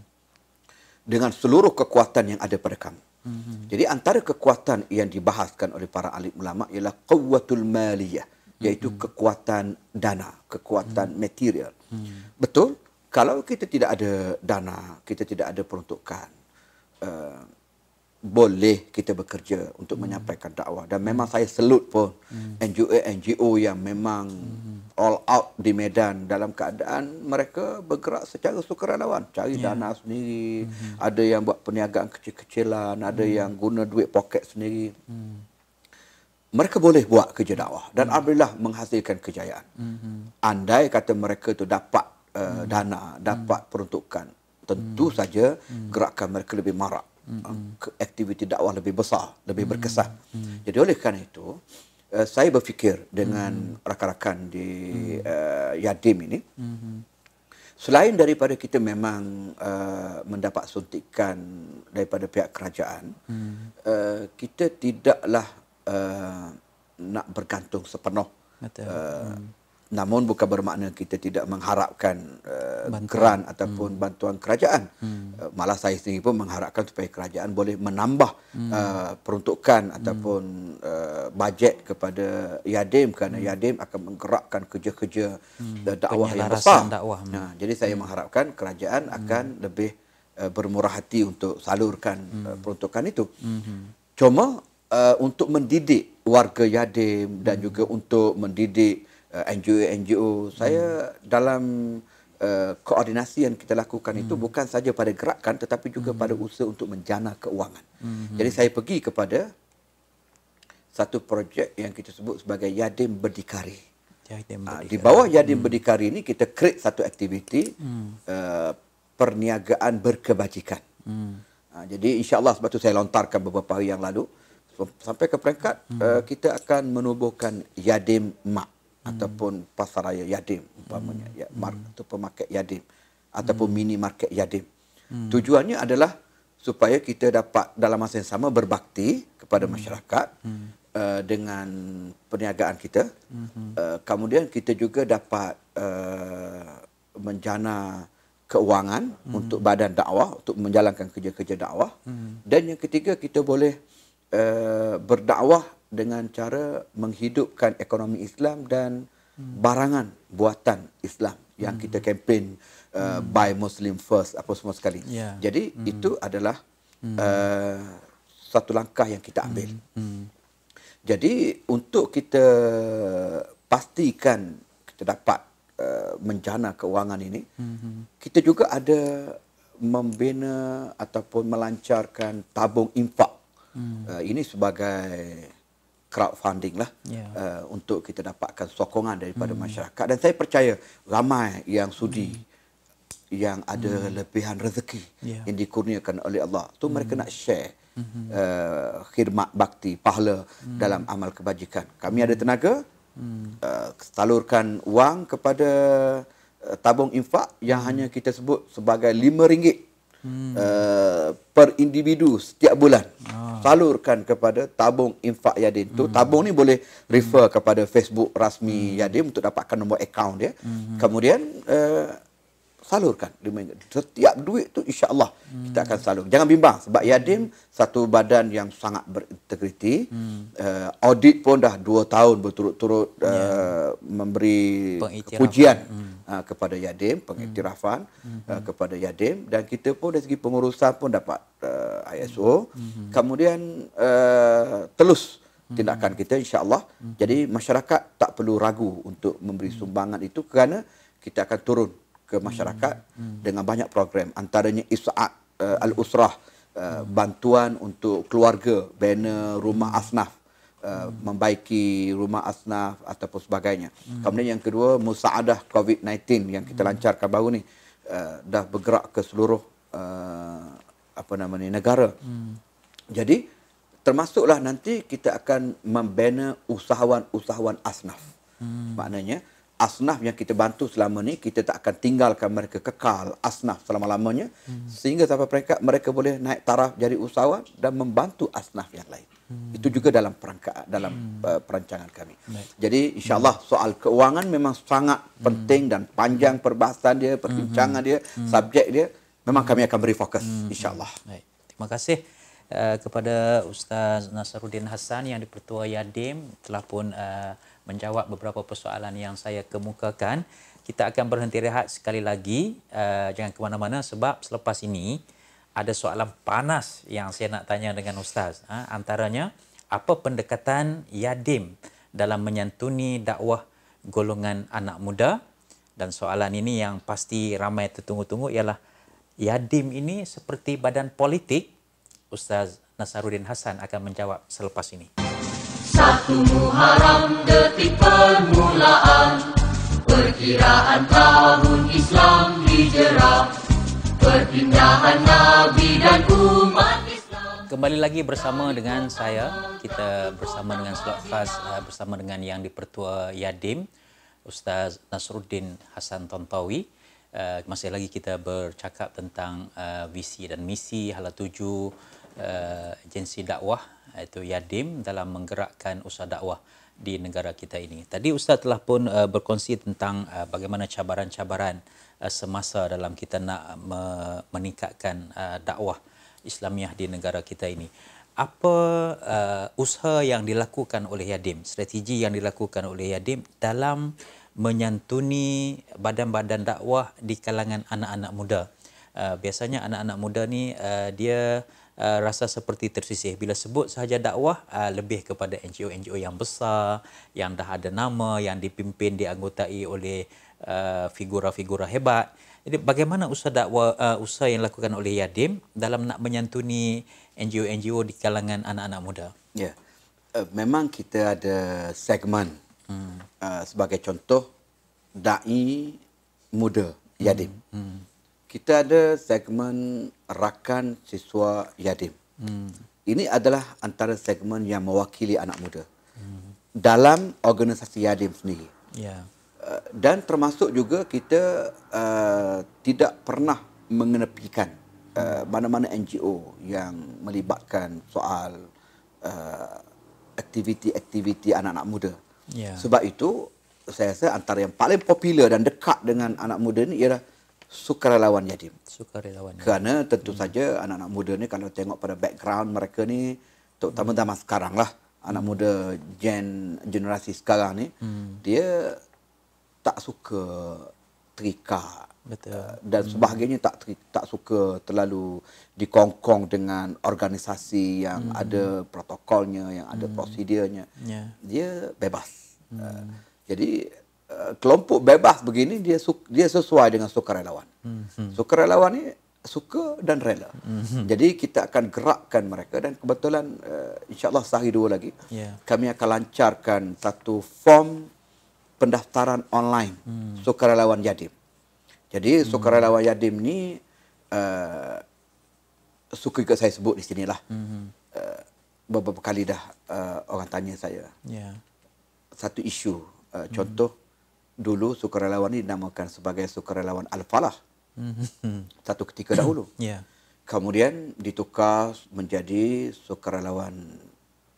dengan seluruh kekuatan yang ada pada kamu. Mm-hmm. Jadi antara kekuatan yang dibahaskan oleh para alim ulama ialah quwwatul maliyah. Mm iaitu hmm. kekuatan dana, kekuatan hmm. material. Hmm. Betul? Kalau kita tidak ada dana, kita tidak ada peruntukan, uh, boleh kita bekerja untuk hmm. menyampaikan dakwah. Dan memang saya selut pun hmm. NGO-NGO yang memang hmm. all out di medan dalam keadaan mereka bergerak secara sukarelawan. Cari yeah. dana sendiri, hmm. ada yang buat perniagaan kecil-kecilan, ada hmm. yang guna duit poket sendiri. Hmm mereka boleh buat kerja dakwah dan hmm. alhamdulillah menghasilkan kejayaan. Hmm. Andai kata mereka itu dapat uh, hmm. dana, dapat hmm. peruntukan, tentu hmm. saja hmm. gerakan mereka lebih marak. Hmm. aktiviti dakwah lebih besar, lebih hmm. berkesan. Hmm. Jadi oleh kerana itu, uh, saya berfikir dengan hmm. rakan-rakan di mhm. uh, Yadim ini. Hmm. Selain daripada kita memang uh, mendapat suntikan daripada pihak kerajaan, hmm. uh, kita tidaklah Eh, nak bergantung sepenuh. Uh, hmm. Namun bukan bermakna kita tidak mengharapkan uh, eh, geran ataupun hmm. bantuan kerajaan. Hmm. Uh, malah saya sendiri pun mengharapkan supaya kerajaan boleh menambah hmm. uh, peruntukan hmm. ataupun uh, bajet kepada Yadim kerana hmm. Yadim akan menggerakkan kerja-kerja hmm. dakwah yang besar. Dakwah. Hmm. Ha, nah, jadi saya hmm. mengharapkan kerajaan hmm. akan lebih bermurah hati untuk salurkan hmm. peruntukan itu. Hmm. Cuma Uh, untuk mendidik warga yadim dan hmm. juga untuk mendidik NGO-NGO. Uh, saya hmm. dalam uh, koordinasi yang kita lakukan hmm. itu bukan saja pada gerakan tetapi juga hmm. pada usaha untuk menjana keuangan. Hmm. Jadi saya pergi kepada satu projek yang kita sebut sebagai Yadim Berdikari. Yadim ah, Berdikari. Uh, di bawah Yadim hmm. Berdikari ini kita create satu aktiviti hmm. uh, perniagaan berkebajikan. Hmm. Ah, jadi insyaallah Allah sebab itu saya lontarkan beberapa hari yang lalu sampai ke peringkat hmm. uh, kita akan menubuhkan yadim mak hmm. ataupun pasaraya yadim umpamanya ya hmm. hmm. atau pemarket yadim ataupun hmm. market yadim. Hmm. Tujuannya adalah supaya kita dapat dalam masa yang sama berbakti kepada hmm. masyarakat hmm. Uh, dengan perniagaan kita. Hmm. Uh, kemudian kita juga dapat uh, menjana keuangan hmm. untuk badan dakwah untuk menjalankan kerja-kerja dakwah. Hmm. Dan yang ketiga kita boleh Eh, berdakwah dengan cara menghidupkan ekonomi Islam dan hmm. barangan buatan Islam yang hmm. kita kempen uh, eh, hmm. buy Muslim first apa semua sekali. Yeah. Jadi hmm. itu adalah uh, satu langkah yang kita ambil. Hmm. Hmm. Jadi untuk kita pastikan kita dapat uh, menjana kewangan ini, hmm. kita juga ada membina ataupun melancarkan tabung infak Hmm. Uh, ini sebagai crowdfunding lah yeah. uh, untuk kita dapatkan sokongan daripada hmm. masyarakat dan saya percaya ramai yang sudi hmm. yang ada hmm. lebihan rezeki yeah. yang dikurniakan oleh Allah tu hmm. mereka nak share hmm. uh, khidmat bakti pahala hmm. dalam amal kebajikan kami ada hmm. tenaga hmm. uh, salurkan wang kepada uh, tabung infak yang hmm. hanya kita sebut sebagai RM5 hmm. Eh, per individu setiap bulan ah. salurkan kepada tabung infak Yadin. Hmm. Tu tabung ni boleh refer hmm. kepada Facebook rasmi hmm. Yadin untuk dapatkan nombor akaun dia. Hmm. Kemudian uh, salurkan setiap duit tu insya-Allah hmm. kita akan salur. Jangan bimbang sebab Yadin hmm. satu badan yang sangat berintegriti. Hmm. Uh, audit pun dah dua tahun berturut-turut uh, memberi pujian. Hmm. Ah, kepada yadim pengiktirafan mm-hmm. uh, kepada yadim dan kita pun dari segi pengurusan pun dapat uh, ah, ISO mm-hmm. Hmm. Hmm. kemudian uh, telus tindakan kita insyaallah mm-hmm. jadi masyarakat tak perlu ragu untuk memberi sumbangan mm-hmm. itu kerana kita akan turun ke masyarakat mm-hmm. dengan banyak program antaranya isaat uh, al-usrah uh, bantuan untuk keluarga banner rumah asnaf uh, hmm. membaiki rumah asnaf ataupun sebagainya. Hmm. Kemudian yang kedua, musaadah COVID-19 yang kita hmm. lancarkan baru ni uh, dah bergerak ke seluruh uh, apa namanya negara. Hmm. Jadi termasuklah nanti kita akan membina usahawan-usahawan asnaf. Hmm. Maknanya asnaf yang kita bantu selama ni kita tak akan tinggalkan mereka kekal asnaf selama-lamanya hmm. sehingga sampai mereka mereka boleh naik taraf jadi usahawan dan membantu asnaf yang lain. Hmm. Itu juga dalam perangka, dalam hmm. uh, perancangan kami. Baik. Jadi insyaAllah hmm. soal keuangan memang sangat hmm. penting dan panjang perbahasan dia, perbincangan hmm. dia, hmm. subjek dia. Memang hmm. kami akan beri fokus hmm. insyaAllah. Terima kasih. Uh, kepada Ustaz Nasaruddin Hassan yang dipertua Yadim telah pun uh, menjawab beberapa persoalan yang saya kemukakan. Kita akan berhenti rehat sekali lagi. Uh, jangan ke mana-mana sebab selepas ini ada soalan panas yang saya nak tanya dengan Ustaz. Ha, antaranya, apa pendekatan Yadim dalam menyantuni dakwah golongan anak muda? Dan soalan ini yang pasti ramai tertunggu-tunggu ialah Yadim ini seperti badan politik? Ustaz Nasaruddin Hasan akan menjawab selepas ini. Satu Muharram detik permulaan Perkiraan tahun Islam dijerah perpindahan Nabi dan umat Kembali lagi bersama dengan saya, kita bersama dengan slot khas eh, bersama dengan yang dipertua Yadim, Ustaz Nasruddin Hasan Tontowi. Eh, masih lagi kita bercakap tentang eh, visi dan misi hala tuju agensi dakwah iaitu Yadim dalam menggerakkan usaha dakwah di negara kita ini. Tadi Ustaz telah pun berkongsi tentang bagaimana cabaran-cabaran Eh, semasa dalam kita nak eh, me- meningkatkan uh, dakwah Islamiah di negara kita ini. Apa uh, usaha yang dilakukan oleh Yadim, strategi yang dilakukan oleh Yadim dalam menyantuni badan-badan dakwah di kalangan anak-anak muda? Uh, biasanya anak-anak muda ni uh, dia Uh, rasa seperti tersisih bila sebut sahaja dakwah uh, lebih kepada NGO-NGO yang besar yang dah ada nama yang dipimpin dianggotai oleh Uh, figura-figura uh, hebat. Jadi bagaimana usaha dakwa uh, usaha yang dilakukan oleh Yadim dalam nak menyantuni NGO-NGO di kalangan anak-anak muda? Ya. Yeah. Uh, memang kita ada segmen hmm. uh, sebagai contoh dai muda hmm. Yadim. Hmm. Hmm. Kita ada segmen rakan siswa Yadim. Hmm. Ini adalah antara segmen yang mewakili anak muda. Hmm. Dalam organisasi Yadim sendiri. Ya. Yeah dan termasuk juga kita uh, tidak pernah mengenepikan uh, mana-mana NGO yang melibatkan soal uh, aktiviti-aktiviti anak-anak muda. Yeah. Sebab itu saya rasa antara yang paling popular dan dekat dengan anak muda ni ialah sukarelawan yatim. Sukarelawan. Karena tentu hmm. saja anak-anak muda ni kalau tengok pada background mereka ni terutama zaman hmm. sekarang lah anak hmm. muda gen generasi sekarang ni hmm. dia tak suka terikat betul eh, dan sebahagiannya hmm. tak tak suka terlalu dikongkong dengan organisasi yang hmm. ada protokolnya yang ada hmm. prosedurnya yeah. dia bebas hmm. uh, jadi uh, kelompok bebas begini dia su- dia sesuai dengan sukarelawan hmm. sukarelawan ni suka dan rela hmm. jadi kita akan gerakkan mereka dan kebetulan uh, insyaallah sehari dua lagi yeah. kami akan lancarkan satu form pendaftaran online hmm. sukarelawan Yadim. Jadi hmm. sukarelawan Yadim ini uh, eh, suku juga saya sebut di sinilah. Hmm. Uh, beberapa kali dah uh, orang tanya saya. Yeah. Satu isu uh, hmm. contoh dulu sukarelawan ini dinamakan sebagai sukarelawan Al-Falah. Hmm. Satu ketika dahulu. yeah. Ya. Kemudian ditukar menjadi sukarelawan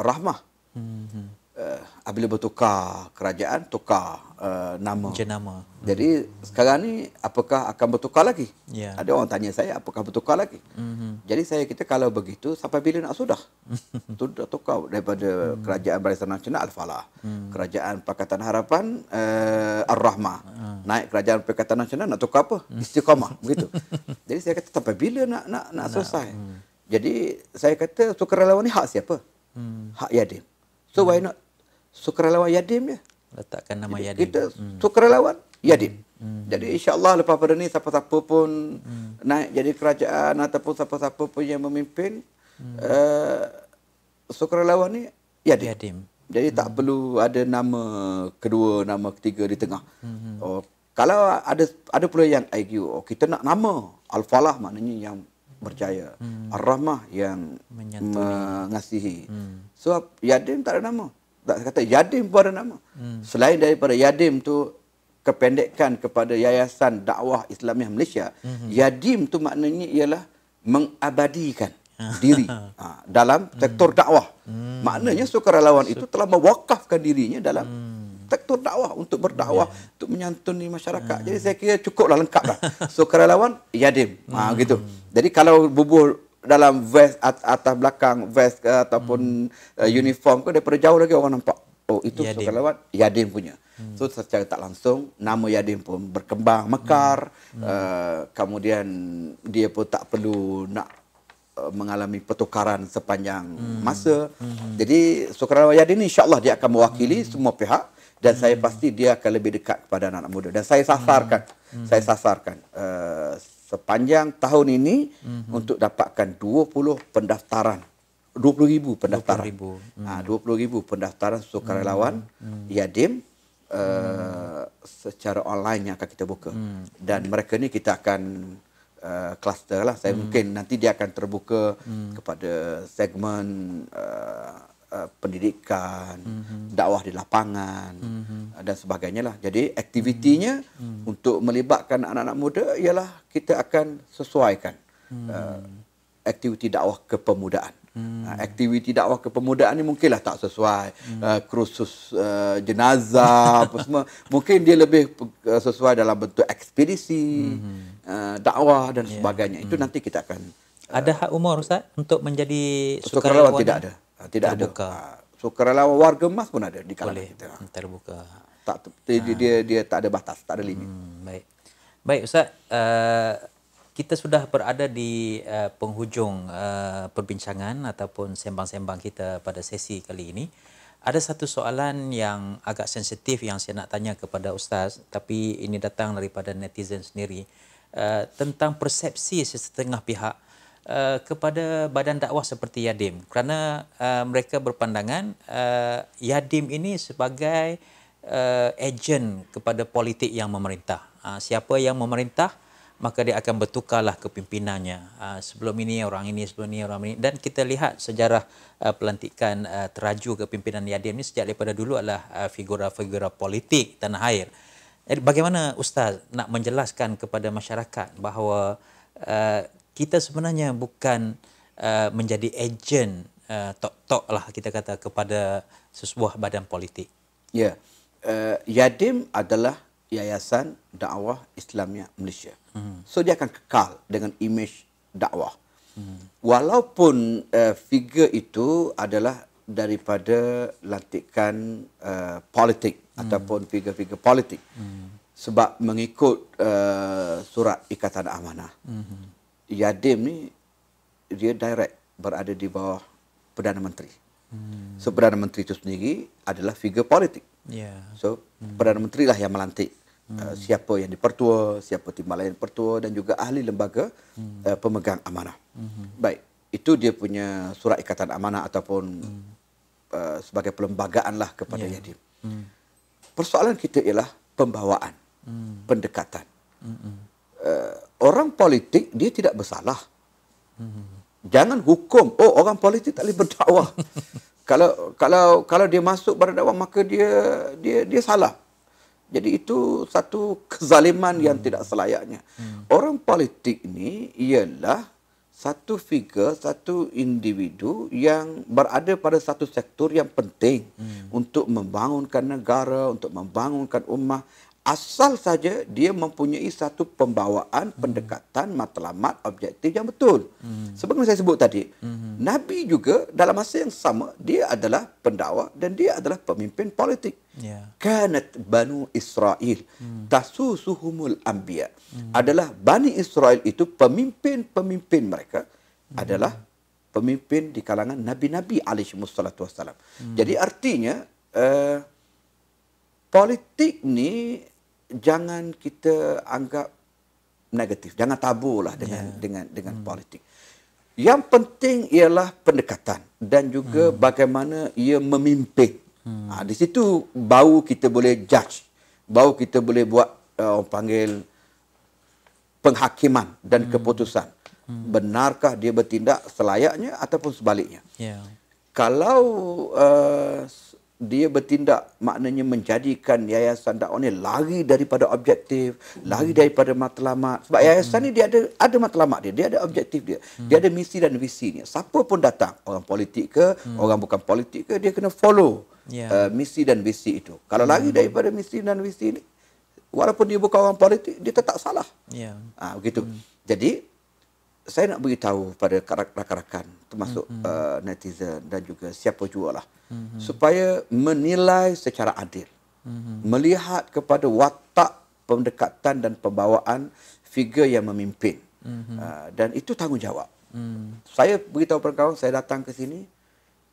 Rahmah. Hmm. uh, apabila bertukar kerajaan, tukar uh, nama. Jenama. Jadi mm-hmm. sekarang ni apakah akan bertukar lagi? Yeah. Ada orang tanya saya apakah bertukar lagi? Mm-hmm. Jadi saya kita kalau begitu sampai bila nak sudah? tu dah tukar daripada mm-hmm. kerajaan Barisan Nasional Al-Falah. Mm-hmm. Kerajaan Pakatan Harapan uh, eh, Ar-Rahmah. Mm-hmm. Naik kerajaan Pakatan Nasional nak tukar apa? Hmm. Istiqamah. begitu. Jadi saya kata sampai bila nak, nak, nak selesai? Nah, mm. Jadi saya kata sukarelawan ni hak siapa? Hmm. Hak yadim. So why not sukarelawan yadim ya? Letakkan nama yadim. Kita hmm. sukarelawan yadim. Hmm. Hmm. Jadi insyaAllah lepas pada ni siapa-siapa pun hmm. naik jadi kerajaan ataupun siapa-siapa pun yang memimpin hmm. uh, sukarelawan ni yadim. yadim. Jadi hmm. tak perlu ada nama kedua, nama ketiga di tengah. Hmm. Oh, kalau ada ada pula yang IQ, oh, kita nak nama Al-Falah maknanya yang berjaya. Hmm. Ar-Rahmah yang Menyantuni. mengasihi. Hmm. Sebab Yadim tak ada nama. Tak kata Yadim pun ada nama. Hmm. Selain daripada Yadim tu kependekkan kepada Yayasan Dakwah Islamiah Malaysia, hmm. Yadim tu maknanya ialah mengabadikan diri ha, dalam hmm. sektor dakwah. Hmm. Maknanya sukarelawan itu telah mewakafkan dirinya dalam hmm arsitektur dakwah untuk berdakwah yeah. untuk menyantuni masyarakat. Hmm. Jadi saya kira cukuplah lengkap lah. So karyawan yadim. Ha, hmm. Ha gitu. Jadi kalau bubuh dalam vest at atas belakang vest ke, ataupun hmm. uh, uniform ke daripada jauh lagi orang nampak. Oh itu yadim. sukarelawan Yadin punya. Hmm. So secara tak langsung nama Yadin pun berkembang mekar. Hmm. Hmm. Uh, kemudian dia pun tak perlu nak uh, mengalami pertukaran sepanjang hmm. masa. Hmm. Jadi Sukarawa Yadin ini insya-Allah dia akan mewakili hmm. semua pihak dan hmm. saya pasti dia akan lebih dekat kepada anak-anak muda dan saya sasarkan hmm. Hmm. saya sasarkan uh, sepanjang tahun ini hmm. untuk dapatkan 20 pendaftaran 20000 pendaftaran 20000 hmm. ha, ah, 20, pendaftaran sukarelawan hmm. hmm. yadim Uh, hmm. secara online yang akan kita buka hmm. dan mereka ni kita akan kluster eh, uh, lah saya hmm. mungkin nanti dia akan terbuka hmm. kepada segmen Uh, pendidikan, mm-hmm. dakwah di lapangan mm-hmm. uh, dan sebagainya lah. Jadi aktivitinya mm-hmm. untuk melibatkan anak-anak muda ialah kita akan sesuaikan mm-hmm. uh, aktiviti dakwah kepemudaan. Hmm. aktiviti dakwah kepemudaan ni mungkinlah tak sesuai hmm. uh, kursus uh, jenazah apa semua mungkin dia lebih uh, sesuai dalam bentuk ekspedisi hmm. uh, dakwah dan yeah. sebagainya itu hmm. nanti kita akan uh, ada hak umur ustaz untuk menjadi sukarelawan tidak ada Ah, tidak terbuka. ada. Ah, so kerelawan warga emas pun ada di kalangan Boleh. Hmm, terbuka. Tak ter, ha. dia, dia dia tak ada batas, tak ada limit. Hmm, baik. Baik ustaz, uh, kita sudah berada di uh, penghujung uh, perbincangan ataupun sembang-sembang kita pada sesi kali ini. Ada satu soalan yang agak sensitif yang saya nak tanya kepada ustaz tapi ini datang daripada netizen sendiri uh, tentang persepsi sesetengah pihak uh, Eh, kepada badan dakwah seperti Yadim kerana uh, mereka berpandangan uh, Yadim ini sebagai uh, ejen kepada politik yang memerintah. Uh, siapa yang memerintah maka dia akan bertukarlah kepimpinannya. Uh, sebelum ini orang ini, sebelum ini orang ini dan kita lihat sejarah uh, pelantikan uh, teraju kepimpinan Yadim ini sejak daripada dulu adalah uh, figura-figura politik tanah air. Jadi bagaimana ustaz nak menjelaskan kepada masyarakat bahawa uh, kita sebenarnya bukan uh, menjadi agent uh, tok-tok lah kita kata kepada sesebuah badan politik. Ya, uh, Yadim adalah Yayasan Dakwah Islamnya Malaysia. Hmm. So dia akan kekal dengan imej dakwah. Hmm. Walaupun uh, figure itu adalah daripada lantikan uh, politik hmm. ataupun figure-figure politik. Hmm. Sebab mengikut uh, surat ikatan amanah. Hmm. Yadim ni dia direct berada di bawah Perdana Menteri. Hmm. So Perdana Menteri itu sendiri adalah figure politik. Yeah. So hmm. Perdana Menteri lah yang melantik hmm. uh, siapa yang dipertua, siapa timbalan pertua dan juga ahli lembaga hmm. uh, pemegang amanah. Hmm. Baik, itu dia punya surat ikatan amanah ataupun hmm. uh, sebagai pelembagaan lah kepada yeah. Yadim. Hmm. Persoalan kita ialah pembawaan, hmm. pendekatan. Hmm uh, orang politik dia tidak bersalah. Hmm. Jangan hukum. Oh, orang politik tak boleh berdakwah. kalau kalau kalau dia masuk pada maka dia dia dia salah. Jadi itu satu kezaliman hmm. yang tidak selayaknya. Hmm. Orang politik ini ialah satu figure, satu individu yang berada pada satu sektor yang penting hmm. untuk membangunkan negara, untuk membangunkan ummah asal saja dia mempunyai satu pembawaan, hmm. pendekatan, matlamat, objektif yang betul. Hmm. Seperti saya sebut tadi, hmm. Nabi juga dalam masa yang sama, dia adalah pendakwah dan dia adalah pemimpin politik. Yeah. Banu Israel, hmm. Tasusuhumul Ambiya. Hmm. Adalah Bani Israel itu pemimpin-pemimpin mereka hmm. adalah pemimpin di kalangan Nabi-Nabi alaihissalatu wassalam. Hmm. Jadi artinya... Uh, Politik ni jangan kita anggap negatif jangan tabulah dengan yeah. dengan dengan hmm. politik yang penting ialah pendekatan dan juga hmm. bagaimana ia memimpin hmm. ha, di situ bau kita boleh judge bau kita boleh buat uh, orang panggil penghakiman dan hmm. keputusan hmm. benarkah dia bertindak selayaknya ataupun sebaliknya yeah. kalau uh, dia bertindak maknanya menjadikan yayasan dakwah ni lari daripada objektif, lari hmm. daripada matlamat. Sebab hmm. yayasan ni dia ada ada matlamat dia, dia ada objektif dia. Hmm. Dia ada misi dan visi dia. Siapa pun datang, orang politik ke, hmm. orang bukan politik ke, dia kena follow yeah. uh, misi dan visi itu. Kalau lari hmm. daripada misi dan visi ni, walaupun dia bukan orang politik, dia tetap salah. Ya. Yeah. Ah ha, begitu. Hmm. Jadi saya nak beritahu pada rakan-rakan termasuk mm-hmm. uh, netizen dan juga siapa jua lah mm-hmm. supaya menilai secara adil mm-hmm. melihat kepada watak pendekatan dan pembawaan figure yang memimpin mm-hmm. uh, dan itu tanggungjawab mm. saya beritahu pada saya datang ke sini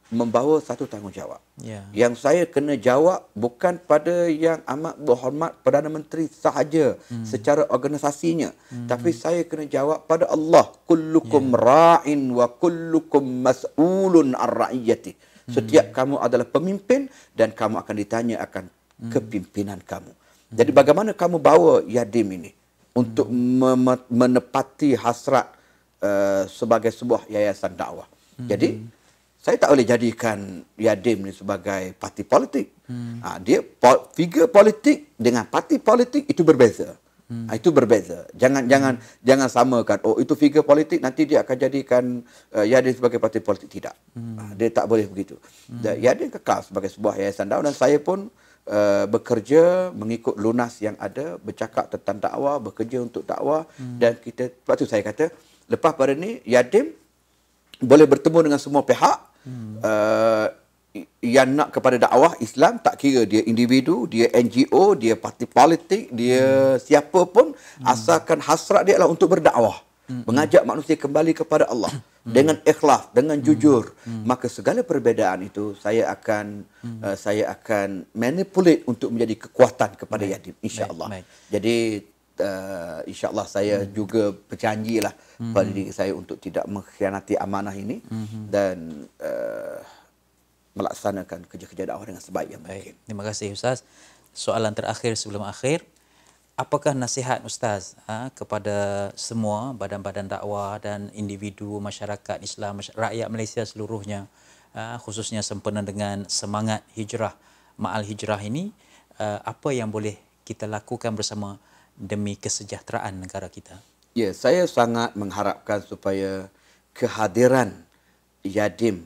membawa satu tanggungjawab. Yeah. Yang saya kena jawab bukan pada yang amat berhormat Perdana Menteri sahaja mm. secara organisasinya. Mm. Tapi saya kena jawab pada Allah. Kullukum yeah. ra'in wa kullukum mas'ulun ar-ra'iyyati. Mm. Setiap kamu adalah pemimpin dan kamu akan ditanya akan mm. kepimpinan kamu. Mm. Jadi bagaimana kamu bawa yadim ini untuk mm. menepati hasrat uh, sebagai sebuah yayasan dakwah. Mm. Jadi saya tak boleh jadikan Yadim ni sebagai parti politik. Hmm. Ha, dia po, figure politik dengan parti politik itu berbeza. Hmm. Ha, itu berbeza. Jangan hmm. jangan jangan samakan. Oh itu figure politik nanti dia akan jadikan uh, Yadim sebagai parti politik tidak. Hmm. Ha, dia tak boleh begitu. Hmm. Dan Yadim kekal sebagai sebuah yayasan dakwah dan saya pun Uh, bekerja mengikut lunas yang ada bercakap tentang dakwah bekerja untuk dakwah hmm. dan kita waktu saya kata lepas pada ni yadim boleh bertemu dengan semua pihak hmm. uh, yang nak kepada dakwah Islam tak kira dia individu, dia NGO, dia parti politik, dia hmm. siapa pun hmm. asalkan hasrat dia adalah untuk berdakwah, hmm. mengajak manusia kembali kepada Allah hmm. dengan ikhlas, dengan hmm. jujur. Hmm. Maka segala perbezaan itu saya akan hmm. uh, saya akan manipulate untuk menjadi kekuatan kepada baik. yatim insya-Allah. Jadi uh, insyaallah saya hmm. juga berjanjilah hmm. pada diri saya untuk tidak mengkhianati amanah ini hmm. dan uh, melaksanakan kerja-kerja dakwah dengan sebaik yang baik. Terima kasih ustaz. Soalan terakhir sebelum akhir. Apakah nasihat ustaz ha, kepada semua badan-badan dakwah dan individu masyarakat Islam rakyat Malaysia seluruhnya ha, khususnya sempena dengan semangat hijrah maal hijrah ini ha, apa yang boleh kita lakukan bersama demi kesejahteraan negara kita. Ya, saya sangat mengharapkan supaya kehadiran Yadim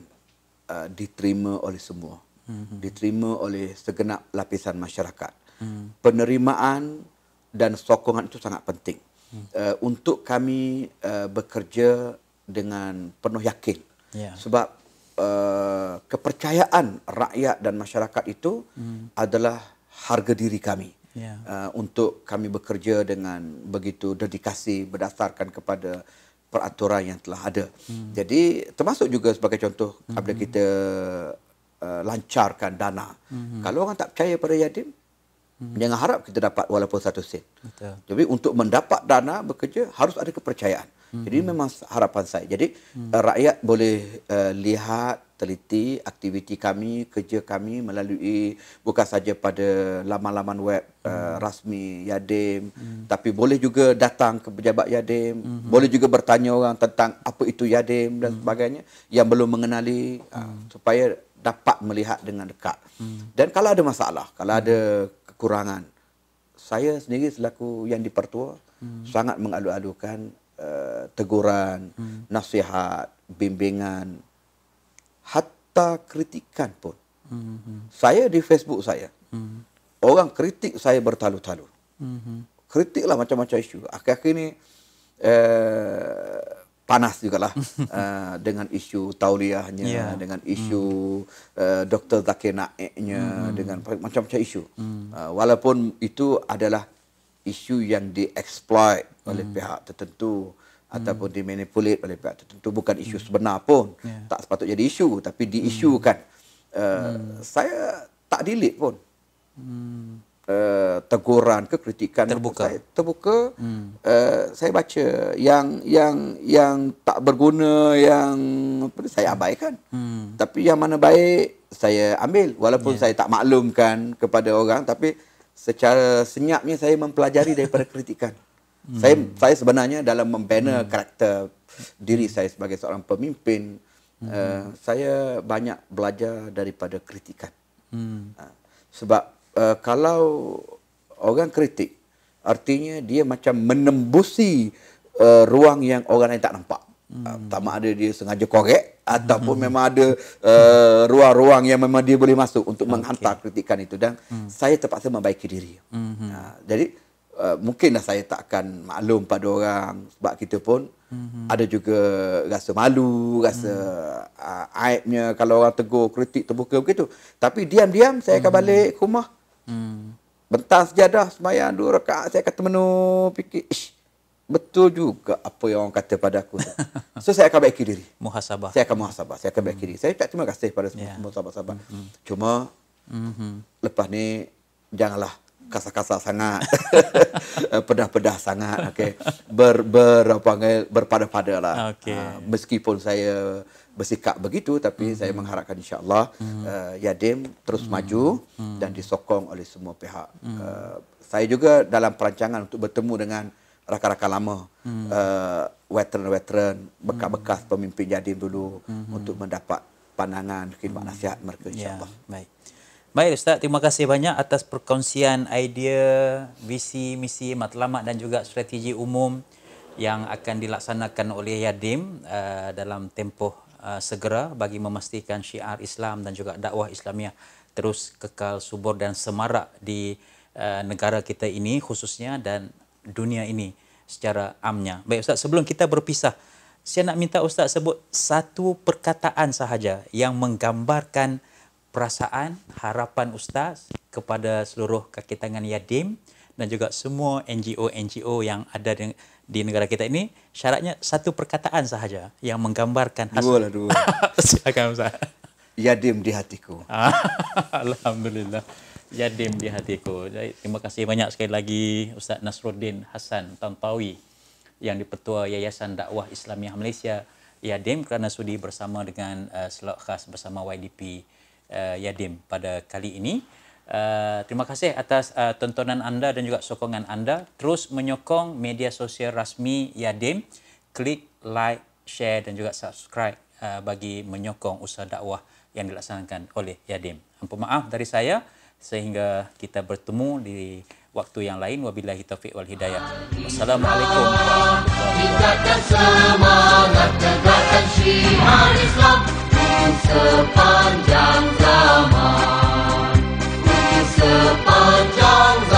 uh, diterima oleh semua. Mm-hmm. Diterima oleh segenap lapisan masyarakat. Mm. Penerimaan dan sokongan itu sangat penting. Mm. Uh, untuk kami uh, bekerja dengan penuh yakin. Yeah. Sebab uh, kepercayaan rakyat dan masyarakat itu mm. adalah harga diri kami yeah. uh, untuk kami bekerja dengan begitu dedikasi berdasarkan kepada peraturan yang telah ada. Hmm. Jadi termasuk juga sebagai contoh hmm. apabila kita uh, lancarkan dana. Hmm. Kalau orang tak percaya pada Yadim, hmm. jangan harap kita dapat walaupun satu sen. Betul. Jadi untuk mendapat dana bekerja harus ada kepercayaan. Jadi hmm. memang harapan saya. Jadi hmm. Eh, rakyat boleh uh, lihat teliti aktiviti kami, kerja kami melalui bukan saja pada laman-laman web eh, hmm. uh, rasmi Yadim hmm. tapi boleh juga datang ke pejabat Yadim, hmm. boleh juga bertanya orang tentang apa itu Yadim dan hmm. sebagainya yang belum mengenali ah, hmm. uh, supaya dapat melihat dengan dekat. Hmm. Dan kalau ada masalah, kalau ada kekurangan saya sendiri selaku yang dipertua hmm. sangat mengalu-alukan Eh, teguran, hmm. nasihat, bimbingan, hatta kritikan pun. Hmm. Saya di Facebook saya, hmm. orang kritik saya bertalu-talu. Hmm. Kritiklah macam-macam isu. Akhir-akhir ini eh, panas juga lah eh, dengan isu tauliahnya, yeah. dengan isu hmm. eh, Dr. Zakir Naiknya, hmm. dengan macam-macam isu. Hmm. Uh, walaupun itu adalah isu yang dieksploit oleh hmm. pihak tertentu hmm. ataupun dimanipulit oleh pihak tertentu bukan isu hmm. sebenar pun yeah. tak sepatut jadi isu tapi diisukan hmm. Uh, hmm. saya tak dilit pun hmm. uh, teguran ke kritikan terbuka saya terbuka hmm. uh, saya baca yang yang yang tak berguna yang apa saya hmm. abaikan hmm. tapi yang mana baik saya ambil walaupun yeah. saya tak maklumkan kepada orang tapi secara senyapnya saya mempelajari daripada kritikan. Hmm. Saya saya sebenarnya dalam membina hmm. karakter diri saya sebagai seorang pemimpin, hmm. uh, saya banyak belajar daripada kritikan. Hmm. Uh, sebab uh, kalau orang kritik, artinya dia macam menembusi uh, ruang yang orang lain tak nampak. Hmm. Tak ada dia sengaja korek ataupun hmm. memang ada uh, ruang-ruang yang memang dia boleh masuk untuk okay. menghantar kritikan itu dan hmm. saya terpaksa membaiki diri. Hmm. Uh, jadi uh, mungkinlah saya tak akan maklum pada orang sebab kita pun hmm. ada juga rasa malu, rasa hmm. uh, aibnya kalau orang tegur, kritik terbuka begitu. Tapi diam-diam saya akan hmm. balik ke rumah. Hmm. Bentang sejadah, semayang dua rakaat, saya kata menu, fikir, ish, betul juga apa yang orang kata pada aku. so saya akan baik diri. Muhasabah. Saya akan muhasabah. Saya akan baik diri. Saya tak terima kasih pada semua, yeah. sahabat-sahabat. hmm Cuma hmm lepas ni janganlah kasar-kasar sangat. Eh, pedah-pedah sangat. Okay. Ber, ber, apa berpada-pada lah. Okay. Ha, ah, meskipun saya bersikap begitu tapi hmm saya mm-hmm. mengharapkan insyaallah mm-hmm. uh, Yadim terus hmm maju hmm dan disokong oleh semua pihak. hmm Uh, saya juga dalam perancangan untuk bertemu dengan rakan-rakan lama hmm. Eh, veteran-veteran hmm. uh, bekas-bekas pemimpin jadim dulu hmm. untuk mendapat pandangan khidmat hmm. nasihat mereka ya, insyaAllah ya, baik Baik Ustaz, terima kasih banyak atas perkongsian idea, visi, misi, matlamat dan juga strategi umum yang akan dilaksanakan oleh Yadim uh, dalam tempoh uh, segera bagi memastikan syiar Islam dan juga dakwah Islamiah terus kekal subur dan semarak di uh, negara kita ini khususnya dan dunia ini secara amnya. Baik Ustaz, sebelum kita berpisah, saya nak minta Ustaz sebut satu perkataan sahaja yang menggambarkan perasaan, harapan Ustaz kepada seluruh kaki tangan Yadim dan juga semua NGO-NGO yang ada di, di negara kita ini. Syaratnya satu perkataan sahaja yang menggambarkan hasil. Dua lah, dua. Silakan Ustaz. Yadim di hatiku. Ah, Alhamdulillah. Yadim di hatiku. Jadi, terima kasih banyak sekali lagi Ustaz Nasruddin Hasan Tantawi yang dipetua Yayasan Dakwah Islamiah Malaysia Yadim kerana sudi bersama dengan uh, eh, slot khas bersama YDP uh, eh, Yadim pada kali ini. Uh, terima kasih atas uh, tontonan anda dan juga sokongan anda. Terus menyokong media sosial rasmi Yadim. Klik like, share dan juga subscribe uh, bagi menyokong usaha dakwah yang dilaksanakan oleh Yadim. Ampun maaf dari saya sehingga kita bertemu di waktu yang lain wabillahi taufik wal hidayah wassalamualaikum warahmatullahi wabarakatuh